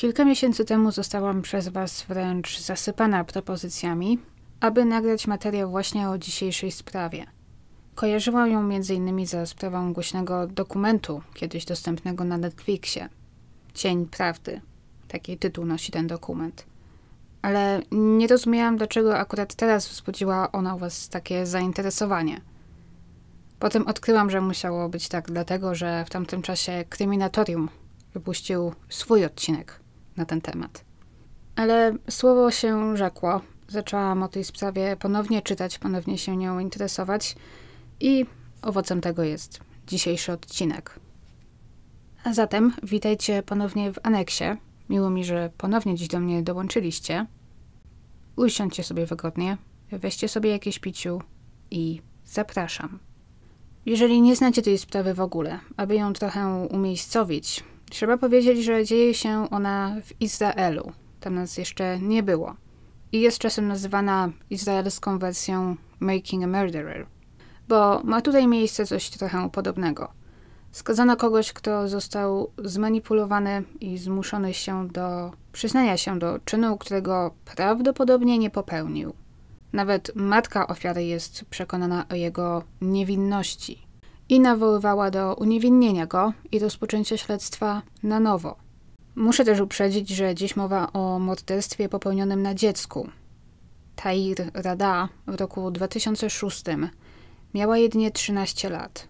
Kilka miesięcy temu zostałam przez Was wręcz zasypana propozycjami, aby nagrać materiał właśnie o dzisiejszej sprawie. Kojarzyłam ją m.in. ze sprawą głośnego dokumentu, kiedyś dostępnego na Netflixie. Cień prawdy. Taki tytuł nosi ten dokument. Ale nie rozumiałam, dlaczego akurat teraz wzbudziła ona u Was takie zainteresowanie. Potem odkryłam, że musiało być tak dlatego, że w tamtym czasie Kryminatorium wypuścił swój odcinek na ten temat. Ale słowo się rzekło. Zaczęłam o tej sprawie ponownie czytać, ponownie się nią interesować i owocem tego jest dzisiejszy odcinek. A zatem witajcie ponownie w aneksie. Miło mi, że ponownie dziś do mnie dołączyliście. Usiądźcie sobie wygodnie, weźcie sobie jakieś piciu i zapraszam. Jeżeli nie znacie tej sprawy w ogóle, aby ją trochę umiejscowić, Trzeba powiedzieć, że dzieje się ona w Izraelu. Tam nas jeszcze nie było. I jest czasem nazywana izraelską wersją Making a Murderer, bo ma tutaj miejsce coś trochę podobnego. Skazano kogoś, kto został zmanipulowany i zmuszony się do przyznania się do czynu, którego prawdopodobnie nie popełnił. Nawet matka ofiary jest przekonana o jego niewinności i nawoływała do uniewinnienia go i rozpoczęcia śledztwa na nowo. Muszę też uprzedzić, że dziś mowa o morderstwie popełnionym na dziecku. Tair Rada w roku 2006 miała jedynie 13 lat.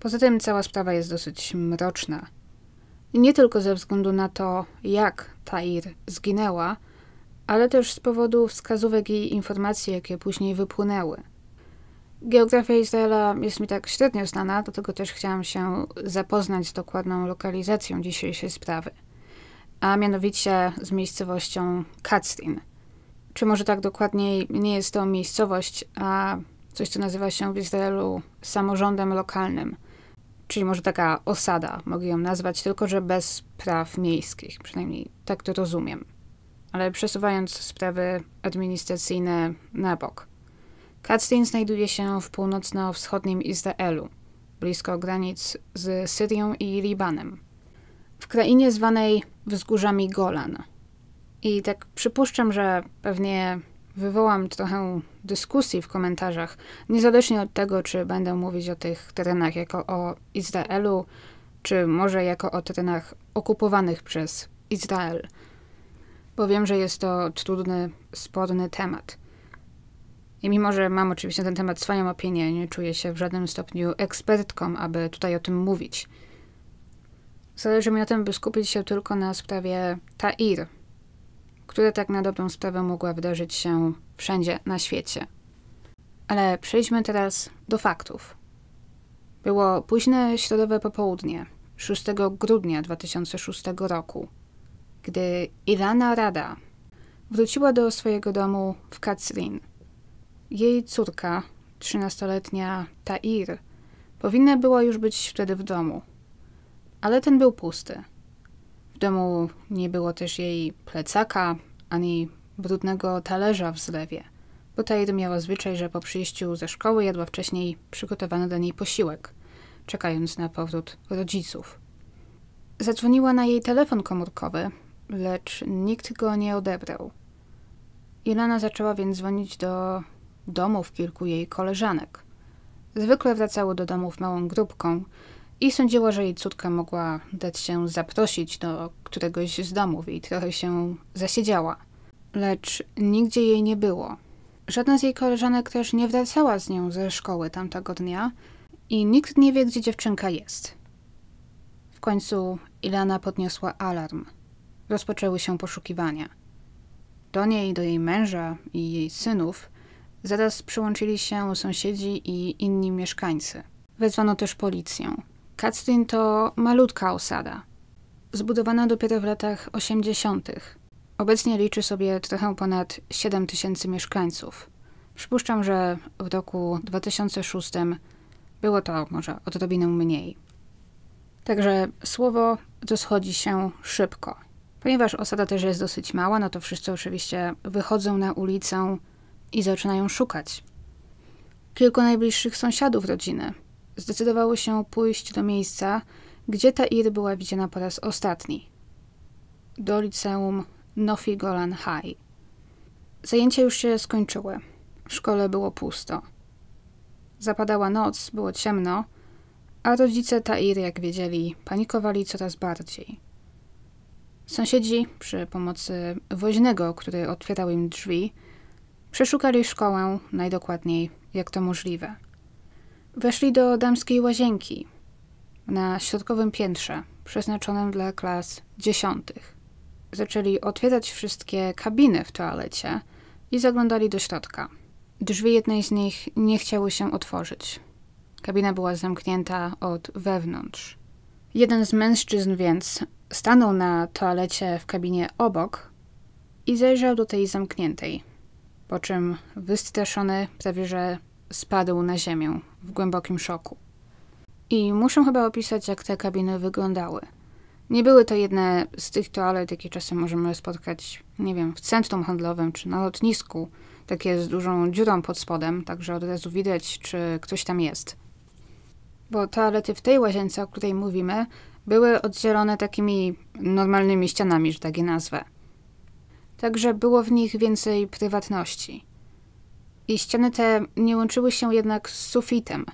Poza tym cała sprawa jest dosyć mroczna. Nie tylko ze względu na to, jak Tair zginęła, ale też z powodu wskazówek i informacji, jakie później wypłynęły – Geografia Izraela jest mi tak średnio znana, dlatego też chciałam się zapoznać z dokładną lokalizacją dzisiejszej sprawy, a mianowicie z miejscowością Katrin. Czy może tak dokładniej nie jest to miejscowość, a coś, co nazywa się w Izraelu samorządem lokalnym, czyli może taka osada, mogę ją nazwać, tylko że bez praw miejskich, przynajmniej tak to rozumiem. Ale przesuwając sprawy administracyjne na bok – Katyn znajduje się w północno-wschodnim Izraelu, blisko granic z Syrią i Libanem, w krainie zwanej wzgórzami Golan. I tak przypuszczam, że pewnie wywołam trochę dyskusji w komentarzach, niezależnie od tego, czy będę mówić o tych terenach jako o Izraelu, czy może jako o terenach okupowanych przez Izrael, bo wiem, że jest to trudny, sporny temat. I mimo, że mam oczywiście na ten temat swoją opinię, nie czuję się w żadnym stopniu ekspertką, aby tutaj o tym mówić. Zależy mi na tym, by skupić się tylko na sprawie Tair, która tak na dobrą sprawę mogła wydarzyć się wszędzie na świecie. Ale przejdźmy teraz do faktów. Było późne środowe popołudnie, 6 grudnia 2006 roku, gdy Irana Rada wróciła do swojego domu w Katrin – jej córka, 13-letnia Tair, powinna była już być wtedy w domu, ale ten był pusty. W domu nie było też jej plecaka ani brudnego talerza w zlewie, bo Tair miała zwyczaj, że po przyjściu ze szkoły jadła wcześniej przygotowany dla niej posiłek, czekając na powrót rodziców. Zadzwoniła na jej telefon komórkowy, lecz nikt go nie odebrał. Ilana zaczęła więc dzwonić do domów kilku jej koleżanek. Zwykle wracały do domów małą grupką i sądziła, że jej córka mogła dać się zaprosić do któregoś z domów i trochę się zasiedziała. Lecz nigdzie jej nie było. Żadna z jej koleżanek też nie wracała z nią ze szkoły tamtego dnia i nikt nie wie, gdzie dziewczynka jest. W końcu Ilana podniosła alarm. Rozpoczęły się poszukiwania. Do niej, do jej męża i jej synów Zaraz przyłączyli się sąsiedzi i inni mieszkańcy. Wezwano też policję. Kaclin to malutka osada, zbudowana dopiero w latach 80. Obecnie liczy sobie trochę ponad 7 tysięcy mieszkańców. Przypuszczam, że w roku 2006 było to może odrobinę mniej. Także słowo rozchodzi się szybko. Ponieważ osada też jest dosyć mała, no to wszyscy oczywiście wychodzą na ulicę i zaczynają szukać. Kilku najbliższych sąsiadów rodziny zdecydowało się pójść do miejsca, gdzie ta Ir była widziana po raz ostatni. Do liceum Nofi Golan High. Zajęcia już się skończyły. W szkole było pusto. Zapadała noc, było ciemno, a rodzice Tair, jak wiedzieli, panikowali coraz bardziej. Sąsiedzi, przy pomocy woźnego, który otwierał im drzwi, Przeszukali szkołę najdokładniej, jak to możliwe. Weszli do damskiej łazienki na środkowym piętrze, przeznaczonym dla klas dziesiątych. Zaczęli otwierać wszystkie kabiny w toalecie i zaglądali do środka. Drzwi jednej z nich nie chciały się otworzyć. Kabina była zamknięta od wewnątrz. Jeden z mężczyzn więc stanął na toalecie w kabinie obok i zajrzał do tej zamkniętej po czym wystraszony prawie że spadł na ziemię w głębokim szoku. I muszę chyba opisać, jak te kabiny wyglądały. Nie były to jedne z tych toalet, jakie czasem możemy spotkać, nie wiem, w centrum handlowym czy na lotnisku, takie z dużą dziurą pod spodem, także od razu widać, czy ktoś tam jest. Bo toalety w tej łazience, o której mówimy, były oddzielone takimi normalnymi ścianami, że tak je nazwę także było w nich więcej prywatności. I ściany te nie łączyły się jednak z sufitem.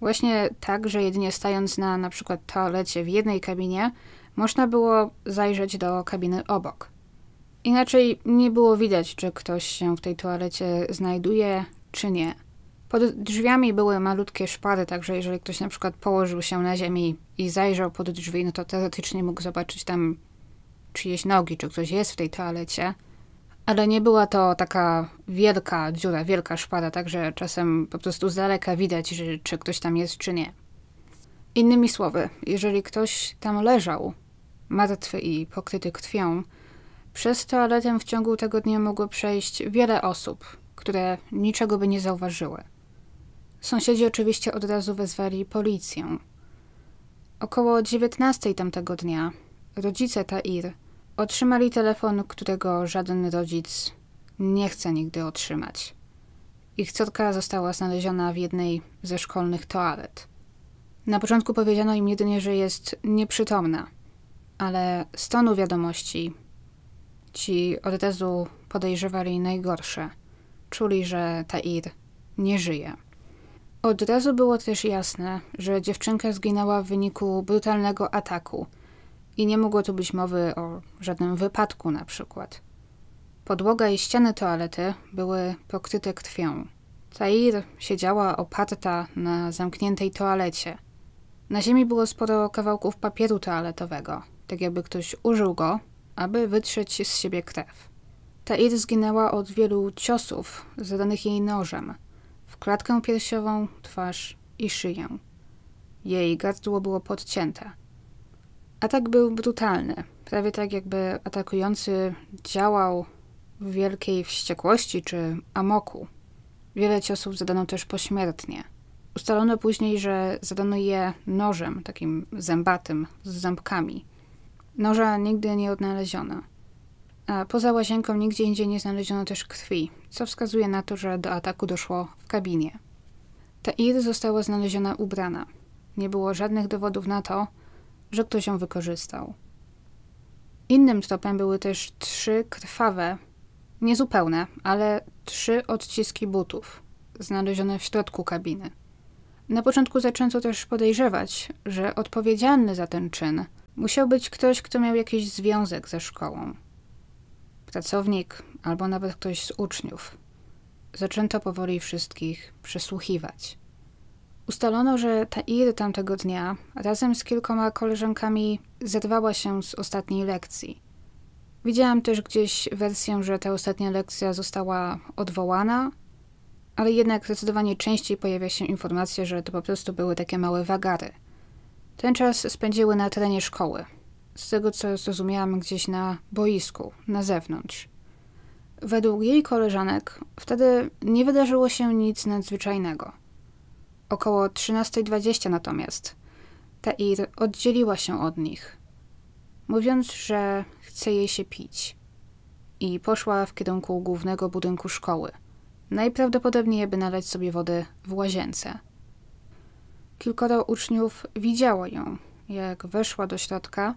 Właśnie tak, że jedynie stając na na przykład toalecie w jednej kabinie, można było zajrzeć do kabiny obok. Inaczej nie było widać, czy ktoś się w tej toalecie znajduje, czy nie. Pod drzwiami były malutkie szpary, także jeżeli ktoś na przykład położył się na ziemi i zajrzał pod drzwi, no to teoretycznie mógł zobaczyć tam czyjeś nogi, czy ktoś jest w tej toalecie. Ale nie była to taka wielka dziura, wielka szpada, także czasem po prostu z daleka widać, że, czy ktoś tam jest, czy nie. Innymi słowy, jeżeli ktoś tam leżał, martwy i pokryty krwią, przez toaletę w ciągu tego dnia mogło przejść wiele osób, które niczego by nie zauważyły. Sąsiedzi oczywiście od razu wezwali policję. Około 19 tamtego dnia rodzice Tair otrzymali telefon, którego żaden rodzic nie chce nigdy otrzymać. Ich córka została znaleziona w jednej ze szkolnych toalet. Na początku powiedziano im jedynie, że jest nieprzytomna, ale z tonu wiadomości ci od razu podejrzewali najgorsze. Czuli, że Tair nie żyje. Od razu było też jasne, że dziewczynka zginęła w wyniku brutalnego ataku – i nie mogło tu być mowy o żadnym wypadku na przykład. Podłoga i ściany toalety były pokryte krwią. Tair siedziała oparta na zamkniętej toalecie. Na ziemi było sporo kawałków papieru toaletowego, tak jakby ktoś użył go, aby wytrzeć z siebie krew. Tair zginęła od wielu ciosów zadanych jej nożem w klatkę piersiową, twarz i szyję. Jej gardło było podcięte, Atak był brutalny, prawie tak jakby atakujący działał w wielkiej wściekłości czy amoku. Wiele ciosów zadano też pośmiertnie. Ustalono później, że zadano je nożem, takim zębatym, z ząbkami. Noża nigdy nie odnaleziono. A poza łazienką nigdzie indziej nie znaleziono też krwi, co wskazuje na to, że do ataku doszło w kabinie. Tair została znaleziona ubrana. Nie było żadnych dowodów na to, że ktoś ją wykorzystał. Innym stopem były też trzy krwawe, niezupełne, ale trzy odciski butów, znalezione w środku kabiny. Na początku zaczęto też podejrzewać, że odpowiedzialny za ten czyn musiał być ktoś, kto miał jakiś związek ze szkołą. Pracownik albo nawet ktoś z uczniów. Zaczęto powoli wszystkich przesłuchiwać. Ustalono, że Iry tamtego dnia razem z kilkoma koleżankami zerwała się z ostatniej lekcji. Widziałam też gdzieś wersję, że ta ostatnia lekcja została odwołana, ale jednak zdecydowanie częściej pojawia się informacja, że to po prostu były takie małe wagary. Ten czas spędziły na terenie szkoły, z tego co zrozumiałam gdzieś na boisku, na zewnątrz. Według jej koleżanek wtedy nie wydarzyło się nic nadzwyczajnego – Około 13.20 natomiast Tair oddzieliła się od nich, mówiąc, że chce jej się pić i poszła w kierunku głównego budynku szkoły, najprawdopodobniej aby nalać sobie wody w łazience. Kilkoro uczniów widziało ją, jak weszła do środka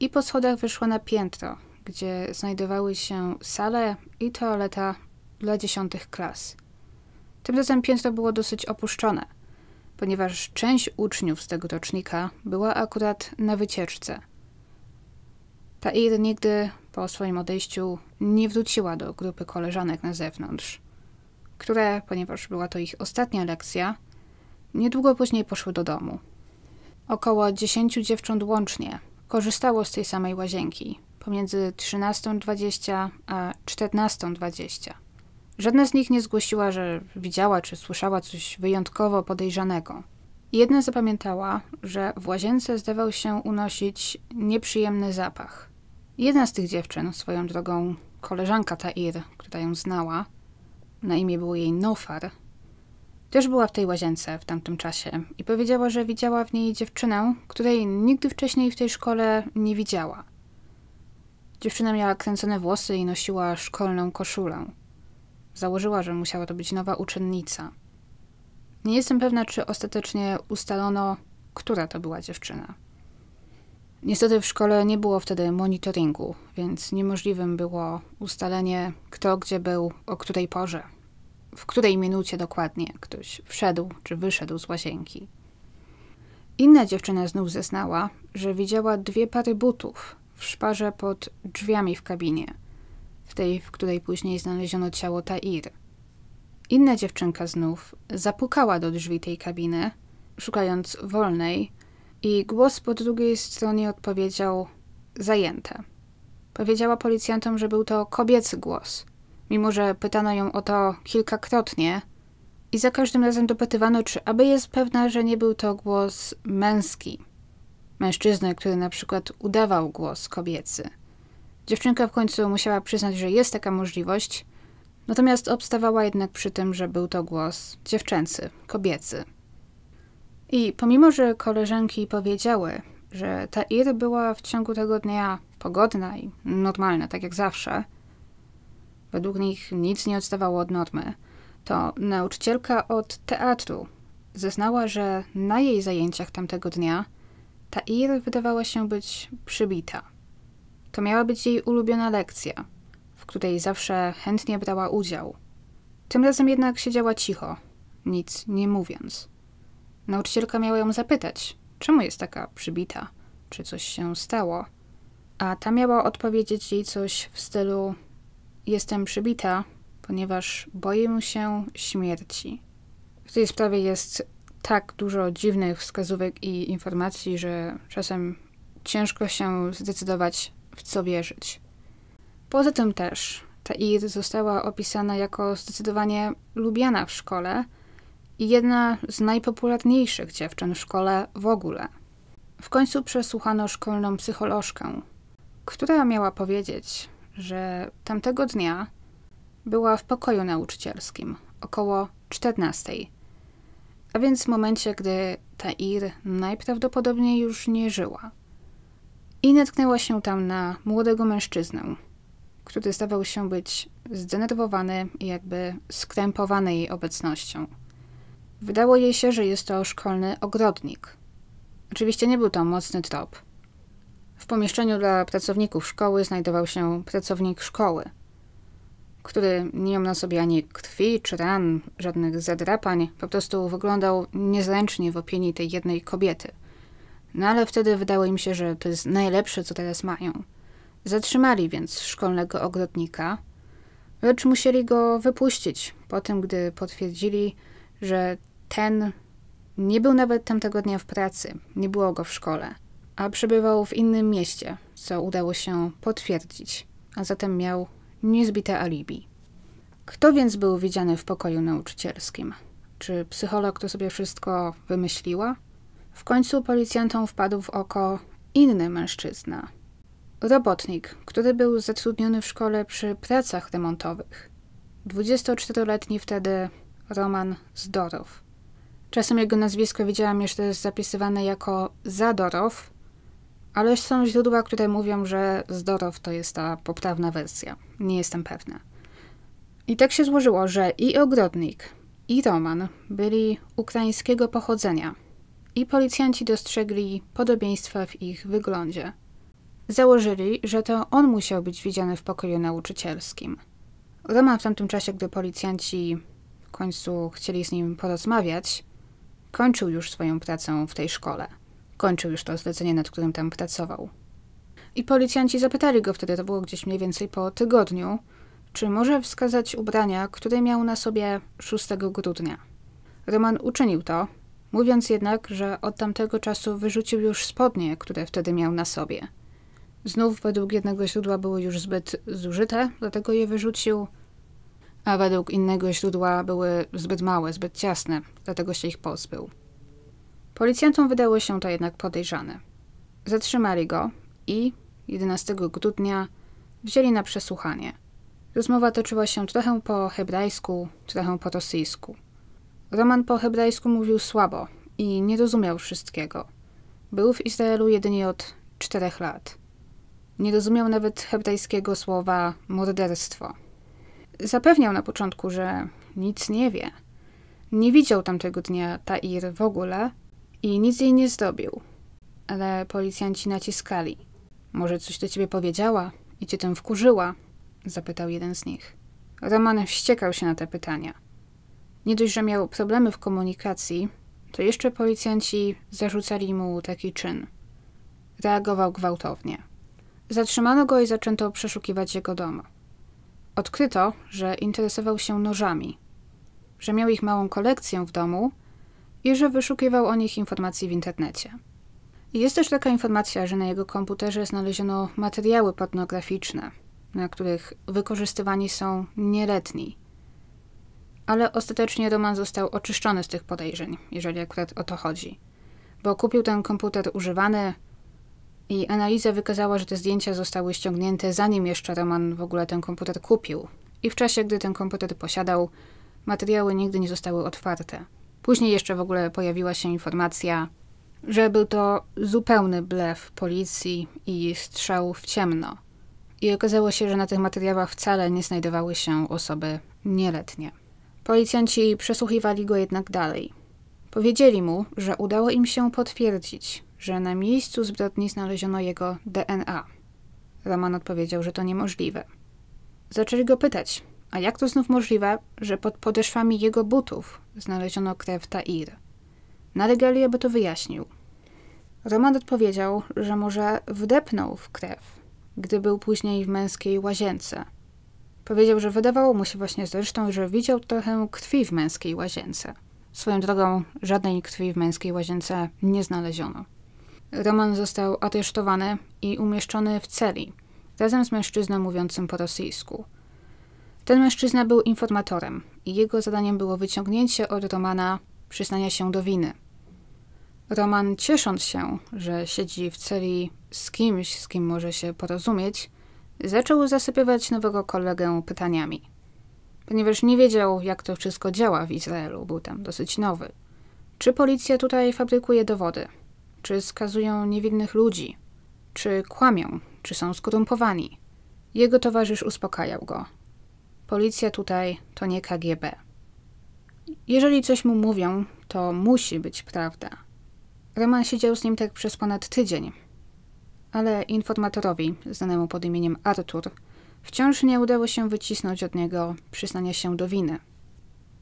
i po schodach wyszła na piętro, gdzie znajdowały się sale i toaleta dla dziesiątych klas – tym razem piętro było dosyć opuszczone, ponieważ część uczniów z tego rocznika była akurat na wycieczce. Tair nigdy po swoim odejściu nie wróciła do grupy koleżanek na zewnątrz, które, ponieważ była to ich ostatnia lekcja, niedługo później poszły do domu. Około dziesięciu dziewcząt łącznie korzystało z tej samej łazienki pomiędzy 13.20 a 14.20. Żadna z nich nie zgłosiła, że widziała czy słyszała coś wyjątkowo podejrzanego. Jedna zapamiętała, że w łazience zdawał się unosić nieprzyjemny zapach. Jedna z tych dziewczyn, swoją drogą koleżanka Tair, która ją znała, na imię było jej Nofar, też była w tej łazience w tamtym czasie i powiedziała, że widziała w niej dziewczynę, której nigdy wcześniej w tej szkole nie widziała. Dziewczyna miała kręcone włosy i nosiła szkolną koszulę. Założyła, że musiała to być nowa uczennica. Nie jestem pewna, czy ostatecznie ustalono, która to była dziewczyna. Niestety w szkole nie było wtedy monitoringu, więc niemożliwym było ustalenie, kto gdzie był, o której porze, w której minucie dokładnie ktoś wszedł czy wyszedł z łazienki. Inna dziewczyna znów zeznała, że widziała dwie pary butów w szparze pod drzwiami w kabinie – w tej, w której później znaleziono ciało Tair. Inna dziewczynka znów zapukała do drzwi tej kabiny, szukając wolnej, i głos po drugiej stronie odpowiedział zajęte. Powiedziała policjantom, że był to kobiecy głos, mimo że pytano ją o to kilkakrotnie i za każdym razem dopytywano, czy aby jest pewna, że nie był to głos męski, mężczyzny, który na przykład udawał głos kobiecy. Dziewczynka w końcu musiała przyznać, że jest taka możliwość, natomiast obstawała jednak przy tym, że był to głos dziewczęcy, kobiecy. I pomimo, że koleżanki powiedziały, że ta Ir była w ciągu tego dnia pogodna i normalna, tak jak zawsze, według nich nic nie odstawało od normy, to nauczycielka od teatru zeznała, że na jej zajęciach tamtego dnia ta Ir wydawała się być przybita. To miała być jej ulubiona lekcja, w której zawsze chętnie brała udział. Tym razem jednak siedziała cicho, nic nie mówiąc. Nauczycielka miała ją zapytać, czemu jest taka przybita, czy coś się stało, a ta miała odpowiedzieć jej coś w stylu: Jestem przybita, ponieważ boję się śmierci. W tej sprawie jest tak dużo dziwnych wskazówek i informacji, że czasem ciężko się zdecydować, w co wierzyć. Poza tym też ta Ir została opisana jako zdecydowanie lubiana w szkole i jedna z najpopularniejszych dziewczyn w szkole w ogóle. W końcu przesłuchano szkolną psycholożkę, która miała powiedzieć, że tamtego dnia była w pokoju nauczycielskim około 14. A więc w momencie, gdy Tair najprawdopodobniej już nie żyła i natknęła się tam na młodego mężczyznę, który zdawał się być zdenerwowany i jakby skrępowany jej obecnością. Wydało jej się, że jest to szkolny ogrodnik. Oczywiście nie był to mocny trop. W pomieszczeniu dla pracowników szkoły znajdował się pracownik szkoły, który nie miał na sobie ani krwi czy ran, żadnych zadrapań, po prostu wyglądał niezręcznie w opinii tej jednej kobiety – no ale wtedy wydało im się, że to jest najlepsze, co teraz mają. Zatrzymali więc szkolnego ogrodnika, lecz musieli go wypuścić po tym, gdy potwierdzili, że ten nie był nawet tamtego dnia w pracy, nie było go w szkole, a przebywał w innym mieście, co udało się potwierdzić, a zatem miał niezbite alibi. Kto więc był widziany w pokoju nauczycielskim? Czy psycholog to sobie wszystko wymyśliła? W końcu policjantom wpadł w oko inny mężczyzna. Robotnik, który był zatrudniony w szkole przy pracach remontowych. 24-letni wtedy Roman Zdorow. Czasem jego nazwisko widziałam jeszcze zapisywane jako Zadorow, ale są źródła, które mówią, że Zdorow to jest ta poprawna wersja. Nie jestem pewna. I tak się złożyło, że i ogrodnik, i Roman byli ukraińskiego pochodzenia – i policjanci dostrzegli podobieństwa w ich wyglądzie. Założyli, że to on musiał być widziany w pokoju nauczycielskim. Roman w tamtym czasie, gdy policjanci w końcu chcieli z nim porozmawiać, kończył już swoją pracę w tej szkole. Kończył już to zlecenie, nad którym tam pracował. I policjanci zapytali go wtedy, to było gdzieś mniej więcej po tygodniu, czy może wskazać ubrania, które miał na sobie 6 grudnia. Roman uczynił to, mówiąc jednak, że od tamtego czasu wyrzucił już spodnie, które wtedy miał na sobie. Znów według jednego źródła były już zbyt zużyte, dlatego je wyrzucił, a według innego źródła były zbyt małe, zbyt ciasne, dlatego się ich pozbył. Policjantom wydało się to jednak podejrzane. Zatrzymali go i 11 grudnia wzięli na przesłuchanie. Rozmowa toczyła się trochę po hebrajsku, trochę po rosyjsku. Roman po hebrajsku mówił słabo i nie rozumiał wszystkiego. Był w Izraelu jedynie od czterech lat. Nie rozumiał nawet hebrajskiego słowa morderstwo. Zapewniał na początku, że nic nie wie. Nie widział tamtego dnia Tair w ogóle i nic jej nie zrobił. Ale policjanci naciskali. Może coś do ciebie powiedziała i cię tym wkurzyła? Zapytał jeden z nich. Roman wściekał się na te pytania. Nie dość, że miał problemy w komunikacji, to jeszcze policjanci zarzucali mu taki czyn. Reagował gwałtownie. Zatrzymano go i zaczęto przeszukiwać jego dom. Odkryto, że interesował się nożami, że miał ich małą kolekcję w domu i że wyszukiwał o nich informacji w internecie. Jest też taka informacja, że na jego komputerze znaleziono materiały pornograficzne, na których wykorzystywani są nieletni ale ostatecznie Roman został oczyszczony z tych podejrzeń, jeżeli akurat o to chodzi. Bo kupił ten komputer używany i analiza wykazała, że te zdjęcia zostały ściągnięte zanim jeszcze Roman w ogóle ten komputer kupił. I w czasie, gdy ten komputer posiadał, materiały nigdy nie zostały otwarte. Później jeszcze w ogóle pojawiła się informacja, że był to zupełny blef policji i strzał w ciemno. I okazało się, że na tych materiałach wcale nie znajdowały się osoby nieletnie. Policjanci przesłuchiwali go jednak dalej. Powiedzieli mu, że udało im się potwierdzić, że na miejscu zbrodni znaleziono jego DNA. Roman odpowiedział, że to niemożliwe. Zaczęli go pytać, a jak to znów możliwe, że pod podeszwami jego butów znaleziono krew Tair? Nalegali, aby to wyjaśnił. Roman odpowiedział, że może wdepnął w krew, gdy był później w męskiej łazience – Powiedział, że wydawało mu się właśnie zresztą, że widział trochę krwi w męskiej łazience. Swoją drogą żadnej krwi w męskiej łazience nie znaleziono. Roman został aresztowany i umieszczony w celi, razem z mężczyzną mówiącym po rosyjsku. Ten mężczyzna był informatorem i jego zadaniem było wyciągnięcie od Romana przyznania się do winy. Roman, ciesząc się, że siedzi w celi z kimś, z kim może się porozumieć, Zaczął zasypywać nowego kolegę pytaniami. Ponieważ nie wiedział, jak to wszystko działa w Izraelu, był tam dosyć nowy. Czy policja tutaj fabrykuje dowody? Czy skazują niewinnych ludzi? Czy kłamią? Czy są skorumpowani? Jego towarzysz uspokajał go. Policja tutaj to nie KGB. Jeżeli coś mu mówią, to musi być prawda. Roman siedział z nim tak przez ponad tydzień, ale informatorowi, znanemu pod imieniem Artur, wciąż nie udało się wycisnąć od niego przyznania się do winy.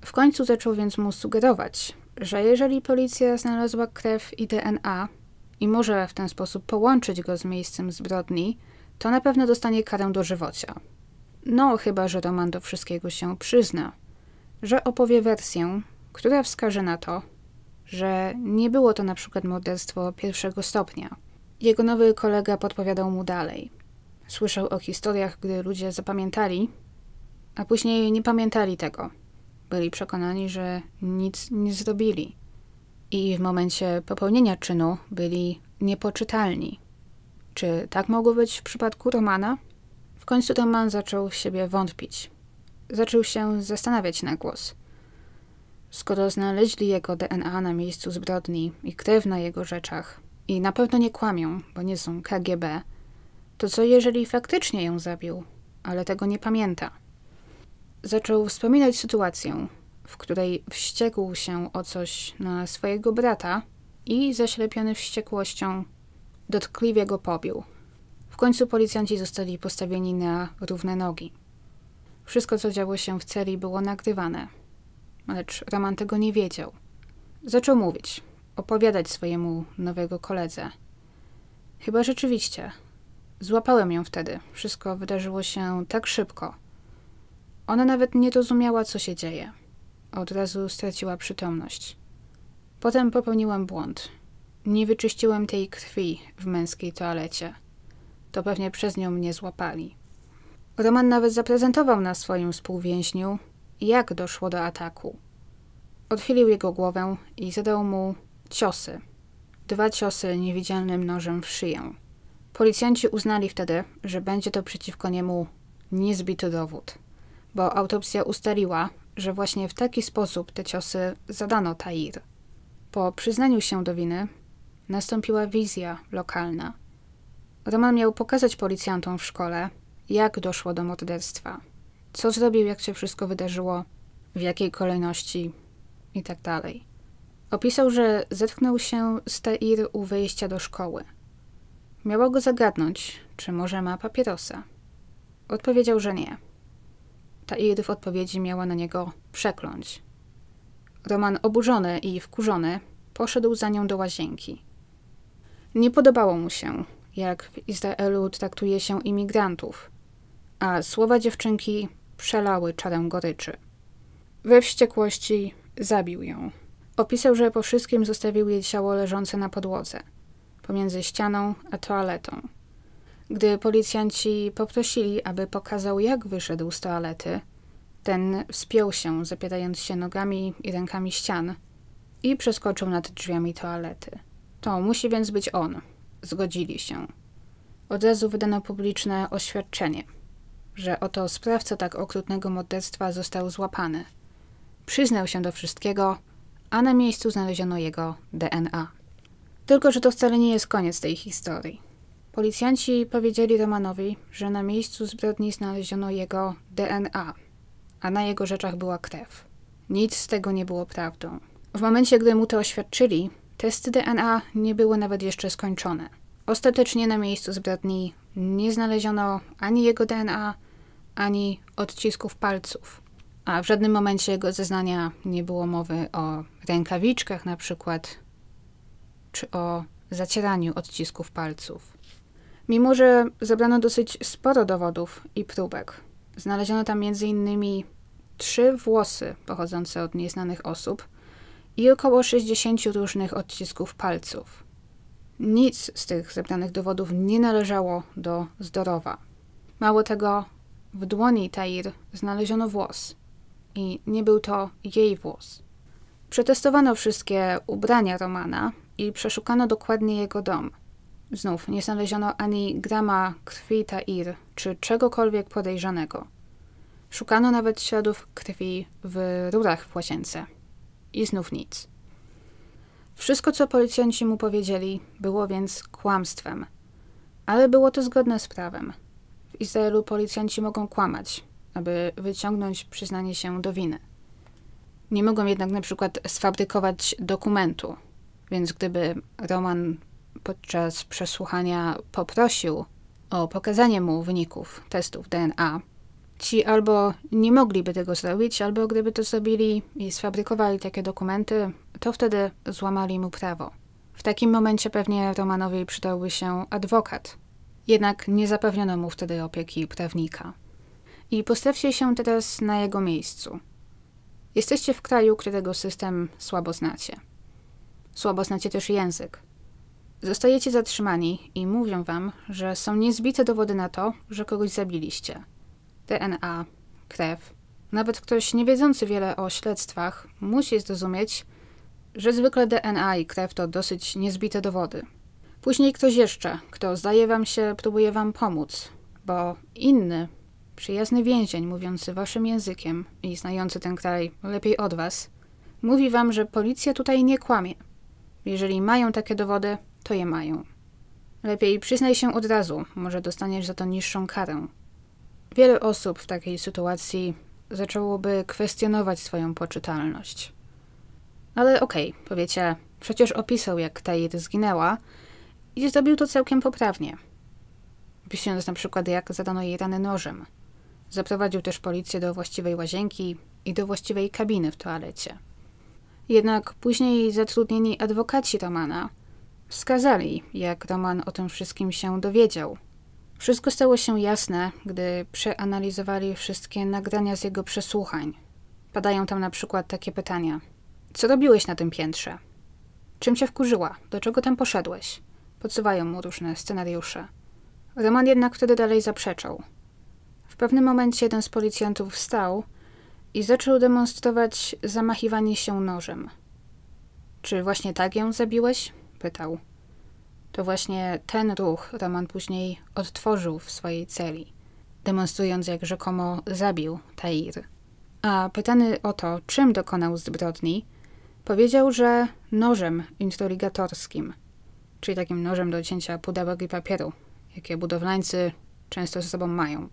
W końcu zaczął więc mu sugerować, że jeżeli policja znalazła krew i DNA i może w ten sposób połączyć go z miejscem zbrodni, to na pewno dostanie karę dożywocia. No, chyba że Roman do wszystkiego się przyzna, że opowie wersję, która wskaże na to, że nie było to na przykład morderstwo pierwszego stopnia – jego nowy kolega podpowiadał mu dalej. Słyszał o historiach, gdy ludzie zapamiętali, a później nie pamiętali tego. Byli przekonani, że nic nie zrobili. I w momencie popełnienia czynu byli niepoczytalni. Czy tak mogło być w przypadku Romana? W końcu Roman zaczął w siebie wątpić. Zaczął się zastanawiać na głos. Skoro znaleźli jego DNA na miejscu zbrodni i krew na jego rzeczach, i na pewno nie kłamią, bo nie są KGB. To co jeżeli faktycznie ją zabił, ale tego nie pamięta? Zaczął wspominać sytuację, w której wściekł się o coś na swojego brata i zaślepiony wściekłością dotkliwie go pobił. W końcu policjanci zostali postawieni na równe nogi. Wszystko, co działo się w celi, było nagrywane, lecz Roman tego nie wiedział. Zaczął mówić opowiadać swojemu nowego koledze. Chyba rzeczywiście. Złapałem ją wtedy. Wszystko wydarzyło się tak szybko. Ona nawet nie rozumiała, co się dzieje. Od razu straciła przytomność. Potem popełniłem błąd. Nie wyczyściłem tej krwi w męskiej toalecie. To pewnie przez nią mnie złapali. Roman nawet zaprezentował na swoim współwięźniu, jak doszło do ataku. Odchylił jego głowę i zadał mu ciosy. Dwa ciosy niewidzialnym nożem w szyję. Policjanci uznali wtedy, że będzie to przeciwko niemu niezbity dowód, bo autopsja ustaliła, że właśnie w taki sposób te ciosy zadano Tair. Po przyznaniu się do winy nastąpiła wizja lokalna. Roman miał pokazać policjantom w szkole, jak doszło do morderstwa, co zrobił, jak się wszystko wydarzyło, w jakiej kolejności itd. Tak Opisał, że zetknął się z Tair u wyjścia do szkoły. Miała go zagadnąć, czy może ma papierosa. Odpowiedział, że nie. Tair w odpowiedzi miała na niego przekląć. Roman oburzony i wkurzony poszedł za nią do łazienki. Nie podobało mu się, jak w Izraelu traktuje się imigrantów, a słowa dziewczynki przelały czarem goryczy. We wściekłości zabił ją. Opisał, że po wszystkim zostawił jej ciało leżące na podłodze, pomiędzy ścianą a toaletą. Gdy policjanci poprosili, aby pokazał, jak wyszedł z toalety, ten wspiął się, zapierając się nogami i rękami ścian i przeskoczył nad drzwiami toalety. To musi więc być on. Zgodzili się. Od razu wydano publiczne oświadczenie, że oto sprawca tak okrutnego morderstwa został złapany. Przyznał się do wszystkiego – a na miejscu znaleziono jego DNA. Tylko, że to wcale nie jest koniec tej historii. Policjanci powiedzieli Romanowi, że na miejscu zbrodni znaleziono jego DNA, a na jego rzeczach była krew. Nic z tego nie było prawdą. W momencie, gdy mu to oświadczyli, testy DNA nie były nawet jeszcze skończone. Ostatecznie na miejscu zbrodni nie znaleziono ani jego DNA, ani odcisków palców. A w żadnym momencie jego zeznania nie było mowy o rękawiczkach na przykład, czy o zacieraniu odcisków palców. Mimo, że zebrano dosyć sporo dowodów i próbek, znaleziono tam m.in. trzy włosy pochodzące od nieznanych osób i około 60 różnych odcisków palców. Nic z tych zebranych dowodów nie należało do Zdorowa. Mało tego, w dłoni Tair znaleziono włos, i nie był to jej włos. Przetestowano wszystkie ubrania Romana i przeszukano dokładnie jego dom. Znów nie znaleziono ani grama krwi Tair czy czegokolwiek podejrzanego. Szukano nawet śladów krwi w rurach w łazience. I znów nic. Wszystko, co policjanci mu powiedzieli, było więc kłamstwem. Ale było to zgodne z prawem. W Izraelu policjanci mogą kłamać, aby wyciągnąć przyznanie się do winy. Nie mogą jednak na przykład sfabrykować dokumentu, więc gdyby Roman podczas przesłuchania poprosił o pokazanie mu wyników testów DNA, ci albo nie mogliby tego zrobić, albo gdyby to zrobili i sfabrykowali takie dokumenty, to wtedy złamali mu prawo. W takim momencie pewnie Romanowi przydałby się adwokat. Jednak nie zapewniono mu wtedy opieki prawnika i postawcie się teraz na jego miejscu. Jesteście w kraju, którego system słabo znacie. Słabo znacie też język. Zostajecie zatrzymani i mówią wam, że są niezbite dowody na to, że kogoś zabiliście. DNA, krew. Nawet ktoś wiedzący wiele o śledztwach musi zrozumieć, że zwykle DNA i krew to dosyć niezbite dowody. Później ktoś jeszcze, kto zdaje wam się, próbuje wam pomóc, bo inny Przyjazny więzień, mówiący waszym językiem i znający ten kraj lepiej od was, mówi wam, że policja tutaj nie kłamie. Jeżeli mają takie dowody, to je mają. Lepiej przyznaj się od razu, może dostaniesz za to niższą karę. Wiele osób w takiej sytuacji zaczęłoby kwestionować swoją poczytalność. Ale okej, okay, powiecie, przecież opisał, jak Tair zginęła i zrobił to całkiem poprawnie. Opisując na przykład, jak zadano jej rany nożem – Zaprowadził też policję do właściwej łazienki i do właściwej kabiny w toalecie. Jednak później zatrudnieni adwokaci Romana wskazali, jak Roman o tym wszystkim się dowiedział. Wszystko stało się jasne, gdy przeanalizowali wszystkie nagrania z jego przesłuchań. Padają tam na przykład takie pytania: Co robiłeś na tym piętrze? Czym się wkurzyła? Do czego tam poszedłeś? Podsuwają mu różne scenariusze. Roman jednak wtedy dalej zaprzeczał. W pewnym momencie jeden z policjantów wstał i zaczął demonstrować zamachiwanie się nożem. Czy właśnie tak ją zabiłeś? pytał. To właśnie ten ruch Roman później odtworzył w swojej celi, demonstrując jak rzekomo zabił Tair. A pytany o to, czym dokonał zbrodni, powiedział, że nożem intrigatorskim, czyli takim nożem do cięcia pudełek i papieru, jakie budowlańcy często ze sobą mają.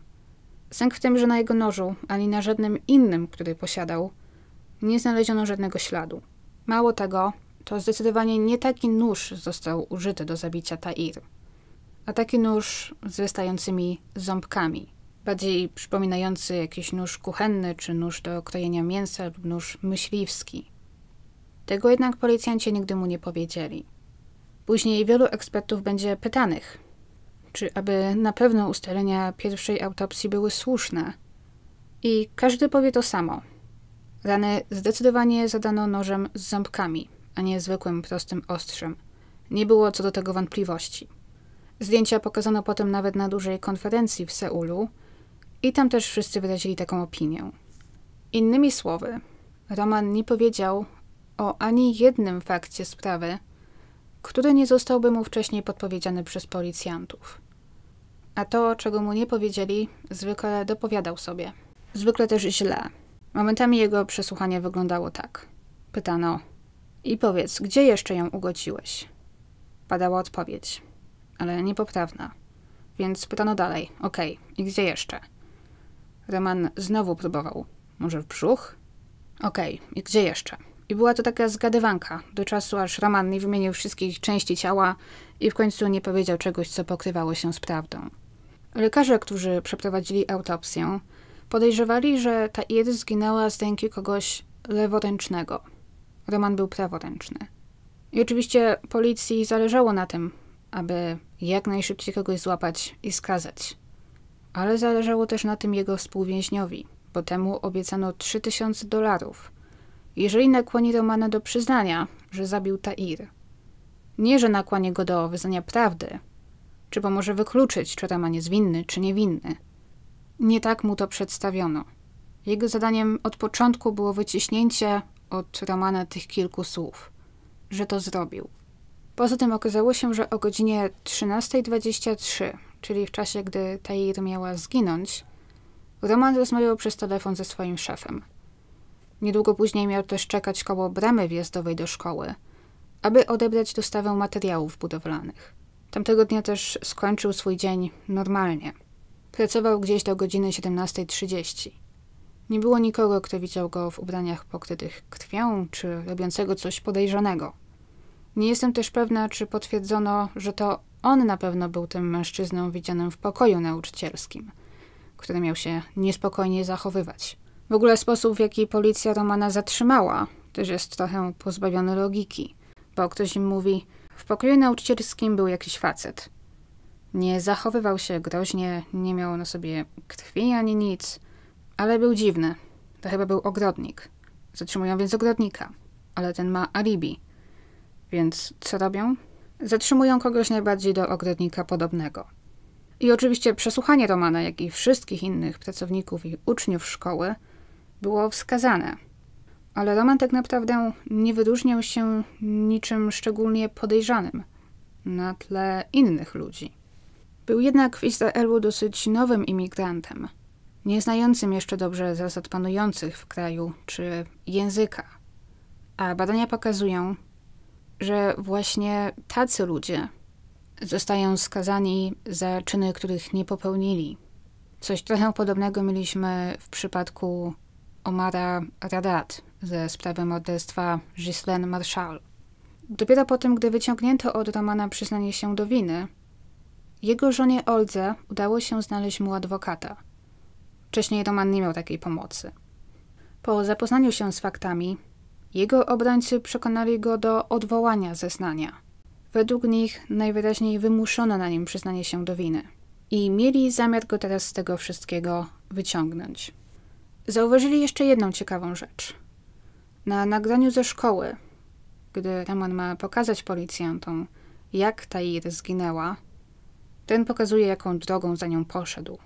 Sęk w tym, że na jego nożu, ani na żadnym innym, który posiadał, nie znaleziono żadnego śladu. Mało tego, to zdecydowanie nie taki nóż został użyty do zabicia Tair, a taki nóż z wystającymi ząbkami, bardziej przypominający jakiś nóż kuchenny czy nóż do krojenia mięsa lub nóż myśliwski. Tego jednak policjanci nigdy mu nie powiedzieli. Później wielu ekspertów będzie pytanych, czy aby na pewno ustalenia pierwszej autopsji były słuszne. I każdy powie to samo. Rany zdecydowanie zadano nożem z ząbkami, a nie zwykłym prostym ostrzem. Nie było co do tego wątpliwości. Zdjęcia pokazano potem nawet na dużej konferencji w Seulu i tam też wszyscy wyrazili taką opinię. Innymi słowy, Roman nie powiedział o ani jednym fakcie sprawy, który nie zostałby mu wcześniej podpowiedziany przez policjantów. A to, czego mu nie powiedzieli, zwykle dopowiadał sobie. Zwykle też źle. Momentami jego przesłuchanie wyglądało tak. Pytano: I powiedz, gdzie jeszcze ją ugodziłeś? Padała odpowiedź, ale niepoprawna. Więc pytano dalej: Okej, okay, i gdzie jeszcze? Roman znowu próbował. Może w brzuch? Okej, okay, i gdzie jeszcze? I była to taka zgadywanka do czasu, aż Roman nie wymienił wszystkich części ciała i w końcu nie powiedział czegoś, co pokrywało się z prawdą. Lekarze, którzy przeprowadzili autopsję, podejrzewali, że ta Ir zginęła z ręki kogoś leworęcznego. Roman był praworęczny. I oczywiście policji zależało na tym, aby jak najszybciej kogoś złapać i skazać. Ale zależało też na tym jego współwięźniowi, bo temu obiecano 3000 dolarów – jeżeli nakłoni Romana do przyznania, że zabił Tair. Nie, że nakłoni go do wyznania prawdy, czy pomoże wykluczyć, czy Roman jest winny, czy niewinny. Nie tak mu to przedstawiono. Jego zadaniem od początku było wyciśnięcie od Romana tych kilku słów, że to zrobił. Poza tym okazało się, że o godzinie 13.23, czyli w czasie, gdy Tair miała zginąć, Roman rozmawiał przez telefon ze swoim szefem. Niedługo później miał też czekać koło bramy wjazdowej do szkoły, aby odebrać dostawę materiałów budowlanych. Tamtego dnia też skończył swój dzień normalnie. Pracował gdzieś do godziny 17.30. Nie było nikogo, kto widział go w ubraniach pokrytych krwią czy robiącego coś podejrzanego. Nie jestem też pewna, czy potwierdzono, że to on na pewno był tym mężczyzną widzianym w pokoju nauczycielskim, który miał się niespokojnie zachowywać. W ogóle sposób, w jaki policja Romana zatrzymała, też jest trochę pozbawiony logiki, bo ktoś im mówi, w pokoju nauczycielskim był jakiś facet. Nie zachowywał się groźnie, nie miał na sobie krwi ani nic, ale był dziwny. To chyba był ogrodnik. Zatrzymują więc ogrodnika, ale ten ma alibi. Więc co robią? Zatrzymują kogoś najbardziej do ogrodnika podobnego. I oczywiście przesłuchanie Romana, jak i wszystkich innych pracowników i uczniów szkoły – było wskazane. Ale Roman tak naprawdę nie wyróżniał się niczym szczególnie podejrzanym na tle innych ludzi. Był jednak w Izraelu dosyć nowym imigrantem, nie znającym jeszcze dobrze zasad panujących w kraju czy języka. A badania pokazują, że właśnie tacy ludzie zostają skazani za czyny, których nie popełnili. Coś trochę podobnego mieliśmy w przypadku Omara Radat ze sprawy morderstwa Ghislaine Marshall. Dopiero po tym, gdy wyciągnięto od Romana przyznanie się do winy, jego żonie Oldze udało się znaleźć mu adwokata. Wcześniej Roman nie miał takiej pomocy. Po zapoznaniu się z faktami, jego obrońcy przekonali go do odwołania zeznania. Według nich najwyraźniej wymuszono na nim przyznanie się do winy i mieli zamiar go teraz z tego wszystkiego wyciągnąć. Zauważyli jeszcze jedną ciekawą rzecz. Na nagraniu ze szkoły, gdy Ramon ma pokazać policjantom, jak Tair zginęła, ten pokazuje, jaką drogą za nią poszedł.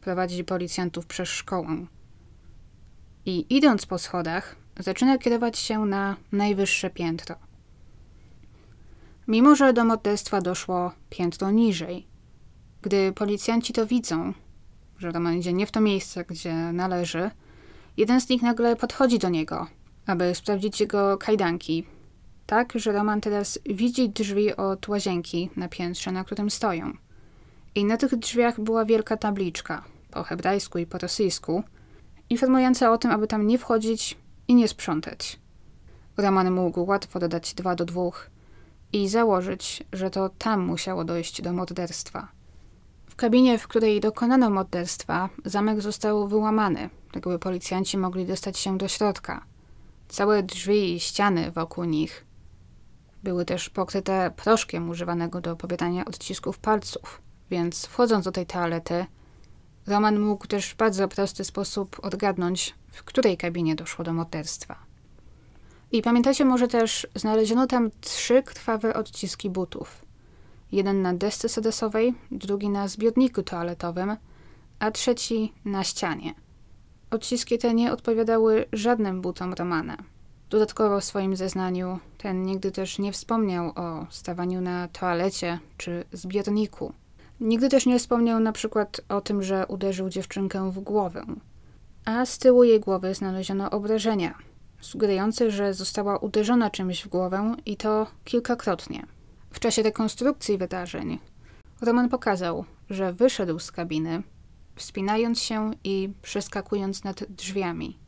Prowadzi policjantów przez szkołę. I idąc po schodach, zaczyna kierować się na najwyższe piętro. Mimo, że do morderstwa doszło piętro niżej, gdy policjanci to widzą, że Roman idzie nie w to miejsce, gdzie należy, Jeden z nich nagle podchodzi do niego, aby sprawdzić jego kajdanki. Tak, że Roman teraz widzi drzwi od łazienki na piętrze, na którym stoją. I na tych drzwiach była wielka tabliczka, po hebrajsku i po rosyjsku, informująca o tym, aby tam nie wchodzić i nie sprzątać. Roman mógł łatwo dodać dwa do dwóch i założyć, że to tam musiało dojść do morderstwa. W kabinie, w której dokonano morderstwa, zamek został wyłamany – tak by policjanci mogli dostać się do środka. Całe drzwi i ściany wokół nich były też pokryte proszkiem używanego do pobierania odcisków palców, więc wchodząc do tej toalety, Roman mógł też w bardzo prosty sposób odgadnąć, w której kabinie doszło do morderstwa. I pamiętacie może też, znaleziono tam trzy krwawe odciski butów. Jeden na desce sedesowej, drugi na zbiorniku toaletowym, a trzeci na ścianie – Odciski te nie odpowiadały żadnym butom Romana. Dodatkowo w swoim zeznaniu ten nigdy też nie wspomniał o stawaniu na toalecie czy zbiorniku. Nigdy też nie wspomniał na przykład o tym, że uderzył dziewczynkę w głowę, a z tyłu jej głowy znaleziono obrażenia, sugerujące, że została uderzona czymś w głowę i to kilkakrotnie. W czasie rekonstrukcji wydarzeń Roman pokazał, że wyszedł z kabiny, wspinając się i przeskakując nad drzwiami.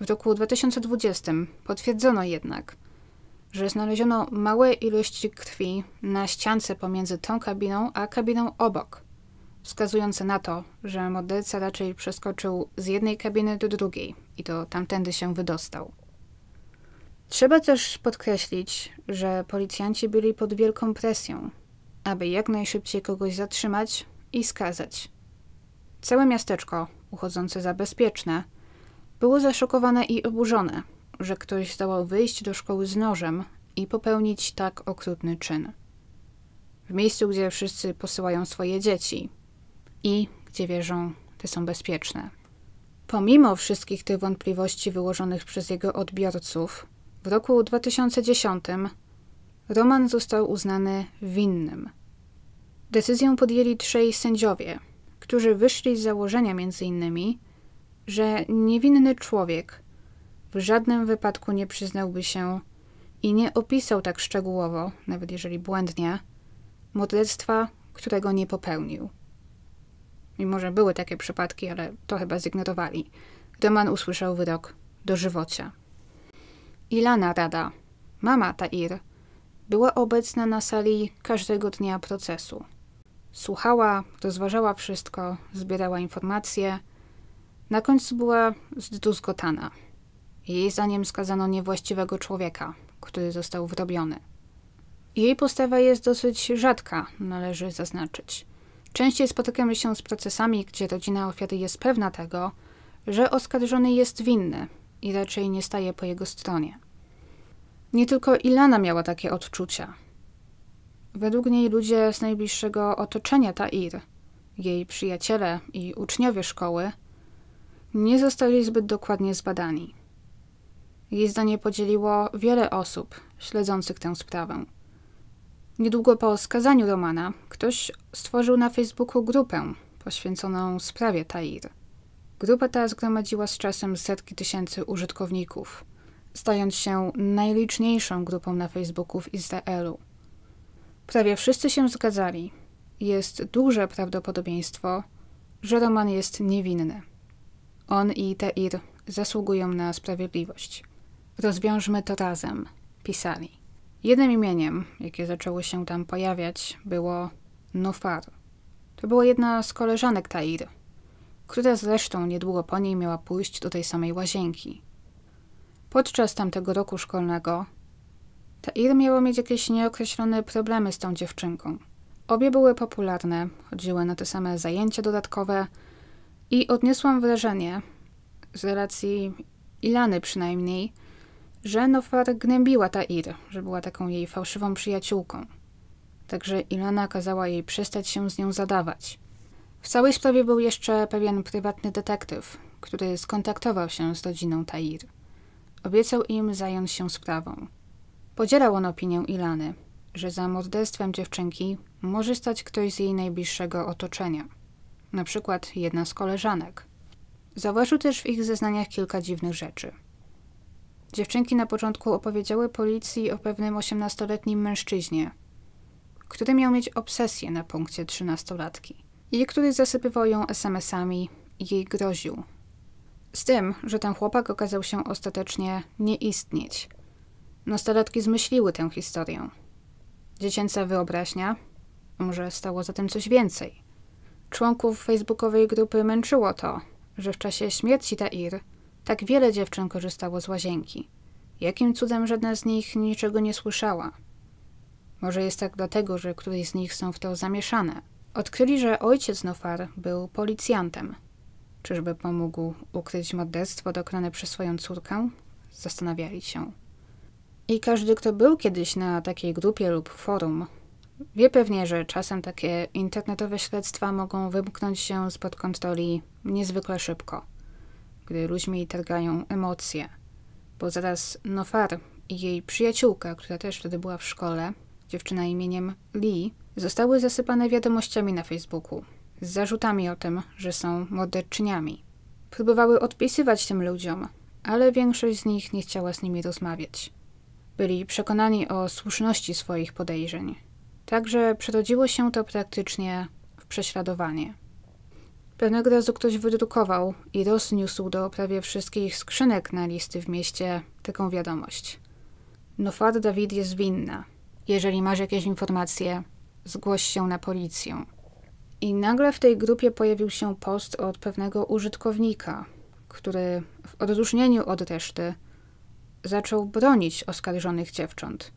W roku 2020 potwierdzono jednak, że znaleziono małe ilości krwi na ściance pomiędzy tą kabiną a kabiną obok, wskazujące na to, że morderca raczej przeskoczył z jednej kabiny do drugiej i to tamtędy się wydostał. Trzeba też podkreślić, że policjanci byli pod wielką presją, aby jak najszybciej kogoś zatrzymać i skazać. Całe miasteczko, uchodzące za bezpieczne, było zaszokowane i oburzone, że ktoś zdołał wyjść do szkoły z nożem i popełnić tak okrutny czyn. W miejscu, gdzie wszyscy posyłają swoje dzieci i gdzie wierzą, te są bezpieczne. Pomimo wszystkich tych wątpliwości wyłożonych przez jego odbiorców, w roku 2010 Roman został uznany winnym. Decyzję podjęli trzej sędziowie – którzy wyszli z założenia między innymi, że niewinny człowiek w żadnym wypadku nie przyznałby się i nie opisał tak szczegółowo, nawet jeżeli błędnie, modlestwa, którego nie popełnił. Mimo, że były takie przypadki, ale to chyba zignorowali. man usłyszał wyrok żywocia. Ilana Rada, mama Tair, była obecna na sali każdego dnia procesu. Słuchała, rozważała wszystko, zbierała informacje. Na końcu była zduzgotana. Jej zdaniem skazano niewłaściwego człowieka, który został wrobiony. Jej postawa jest dosyć rzadka, należy zaznaczyć. Częściej spotykamy się z procesami, gdzie rodzina ofiary jest pewna tego, że oskarżony jest winny i raczej nie staje po jego stronie. Nie tylko Ilana miała takie odczucia. Według niej ludzie z najbliższego otoczenia Tair, jej przyjaciele i uczniowie szkoły, nie zostali zbyt dokładnie zbadani. Jej zdanie podzieliło wiele osób śledzących tę sprawę. Niedługo po skazaniu Romana ktoś stworzył na Facebooku grupę poświęconą sprawie Tair. Grupa ta zgromadziła z czasem setki tysięcy użytkowników, stając się najliczniejszą grupą na Facebooku w Izraelu – Prawie wszyscy się zgadzali. Jest duże prawdopodobieństwo, że Roman jest niewinny. On i Teir zasługują na sprawiedliwość. Rozwiążmy to razem, pisali. Jednym imieniem, jakie zaczęło się tam pojawiać, było Nofar. To była jedna z koleżanek Tair, która zresztą niedługo po niej miała pójść do tej samej łazienki. Podczas tamtego roku szkolnego Tair miało mieć jakieś nieokreślone problemy z tą dziewczynką. Obie były popularne, chodziły na te same zajęcia dodatkowe i odniosłam wrażenie, z relacji Ilany przynajmniej, że Nofar gnębiła Tair, że była taką jej fałszywą przyjaciółką. Także Ilana kazała jej przestać się z nią zadawać. W całej sprawie był jeszcze pewien prywatny detektyw, który skontaktował się z rodziną Tair. Obiecał im zająć się sprawą. Podzielał on opinię Ilany, że za morderstwem dziewczynki może stać ktoś z jej najbliższego otoczenia, na przykład jedna z koleżanek. Zauważył też w ich zeznaniach kilka dziwnych rzeczy. Dziewczynki na początku opowiedziały policji o pewnym osiemnastoletnim mężczyźnie, który miał mieć obsesję na punkcie trzynastolatki i który zasypywał ją SMS-ami i jej groził. Z tym, że ten chłopak okazał się ostatecznie nie istnieć – Nastolatki zmyśliły tę historię. Dziecięca wyobraźnia, a może stało za tym coś więcej. Członków facebookowej grupy męczyło to, że w czasie śmierci Tair tak wiele dziewczyn korzystało z łazienki. Jakim cudem żadna z nich niczego nie słyszała? Może jest tak dlatego, że któryś z nich są w to zamieszane. Odkryli, że ojciec Nofar był policjantem. Czyżby pomógł ukryć morderstwo dokonane przez swoją córkę? Zastanawiali się. I każdy, kto był kiedyś na takiej grupie lub forum, wie pewnie, że czasem takie internetowe śledztwa mogą wymknąć się spod kontroli niezwykle szybko, gdy ludźmi targają emocje. Bo zaraz Nofar i jej przyjaciółka, która też wtedy była w szkole, dziewczyna imieniem Lee, zostały zasypane wiadomościami na Facebooku z zarzutami o tym, że są morderczyniami. Próbowały odpisywać tym ludziom, ale większość z nich nie chciała z nimi rozmawiać byli przekonani o słuszności swoich podejrzeń. Także przerodziło się to praktycznie w prześladowanie. Pewnego razu ktoś wydrukował i rozniósł do prawie wszystkich skrzynek na listy w mieście taką wiadomość. Nofar Dawid jest winna. Jeżeli masz jakieś informacje, zgłoś się na policję. I nagle w tej grupie pojawił się post od pewnego użytkownika, który w odróżnieniu od reszty zaczął bronić oskarżonych dziewcząt,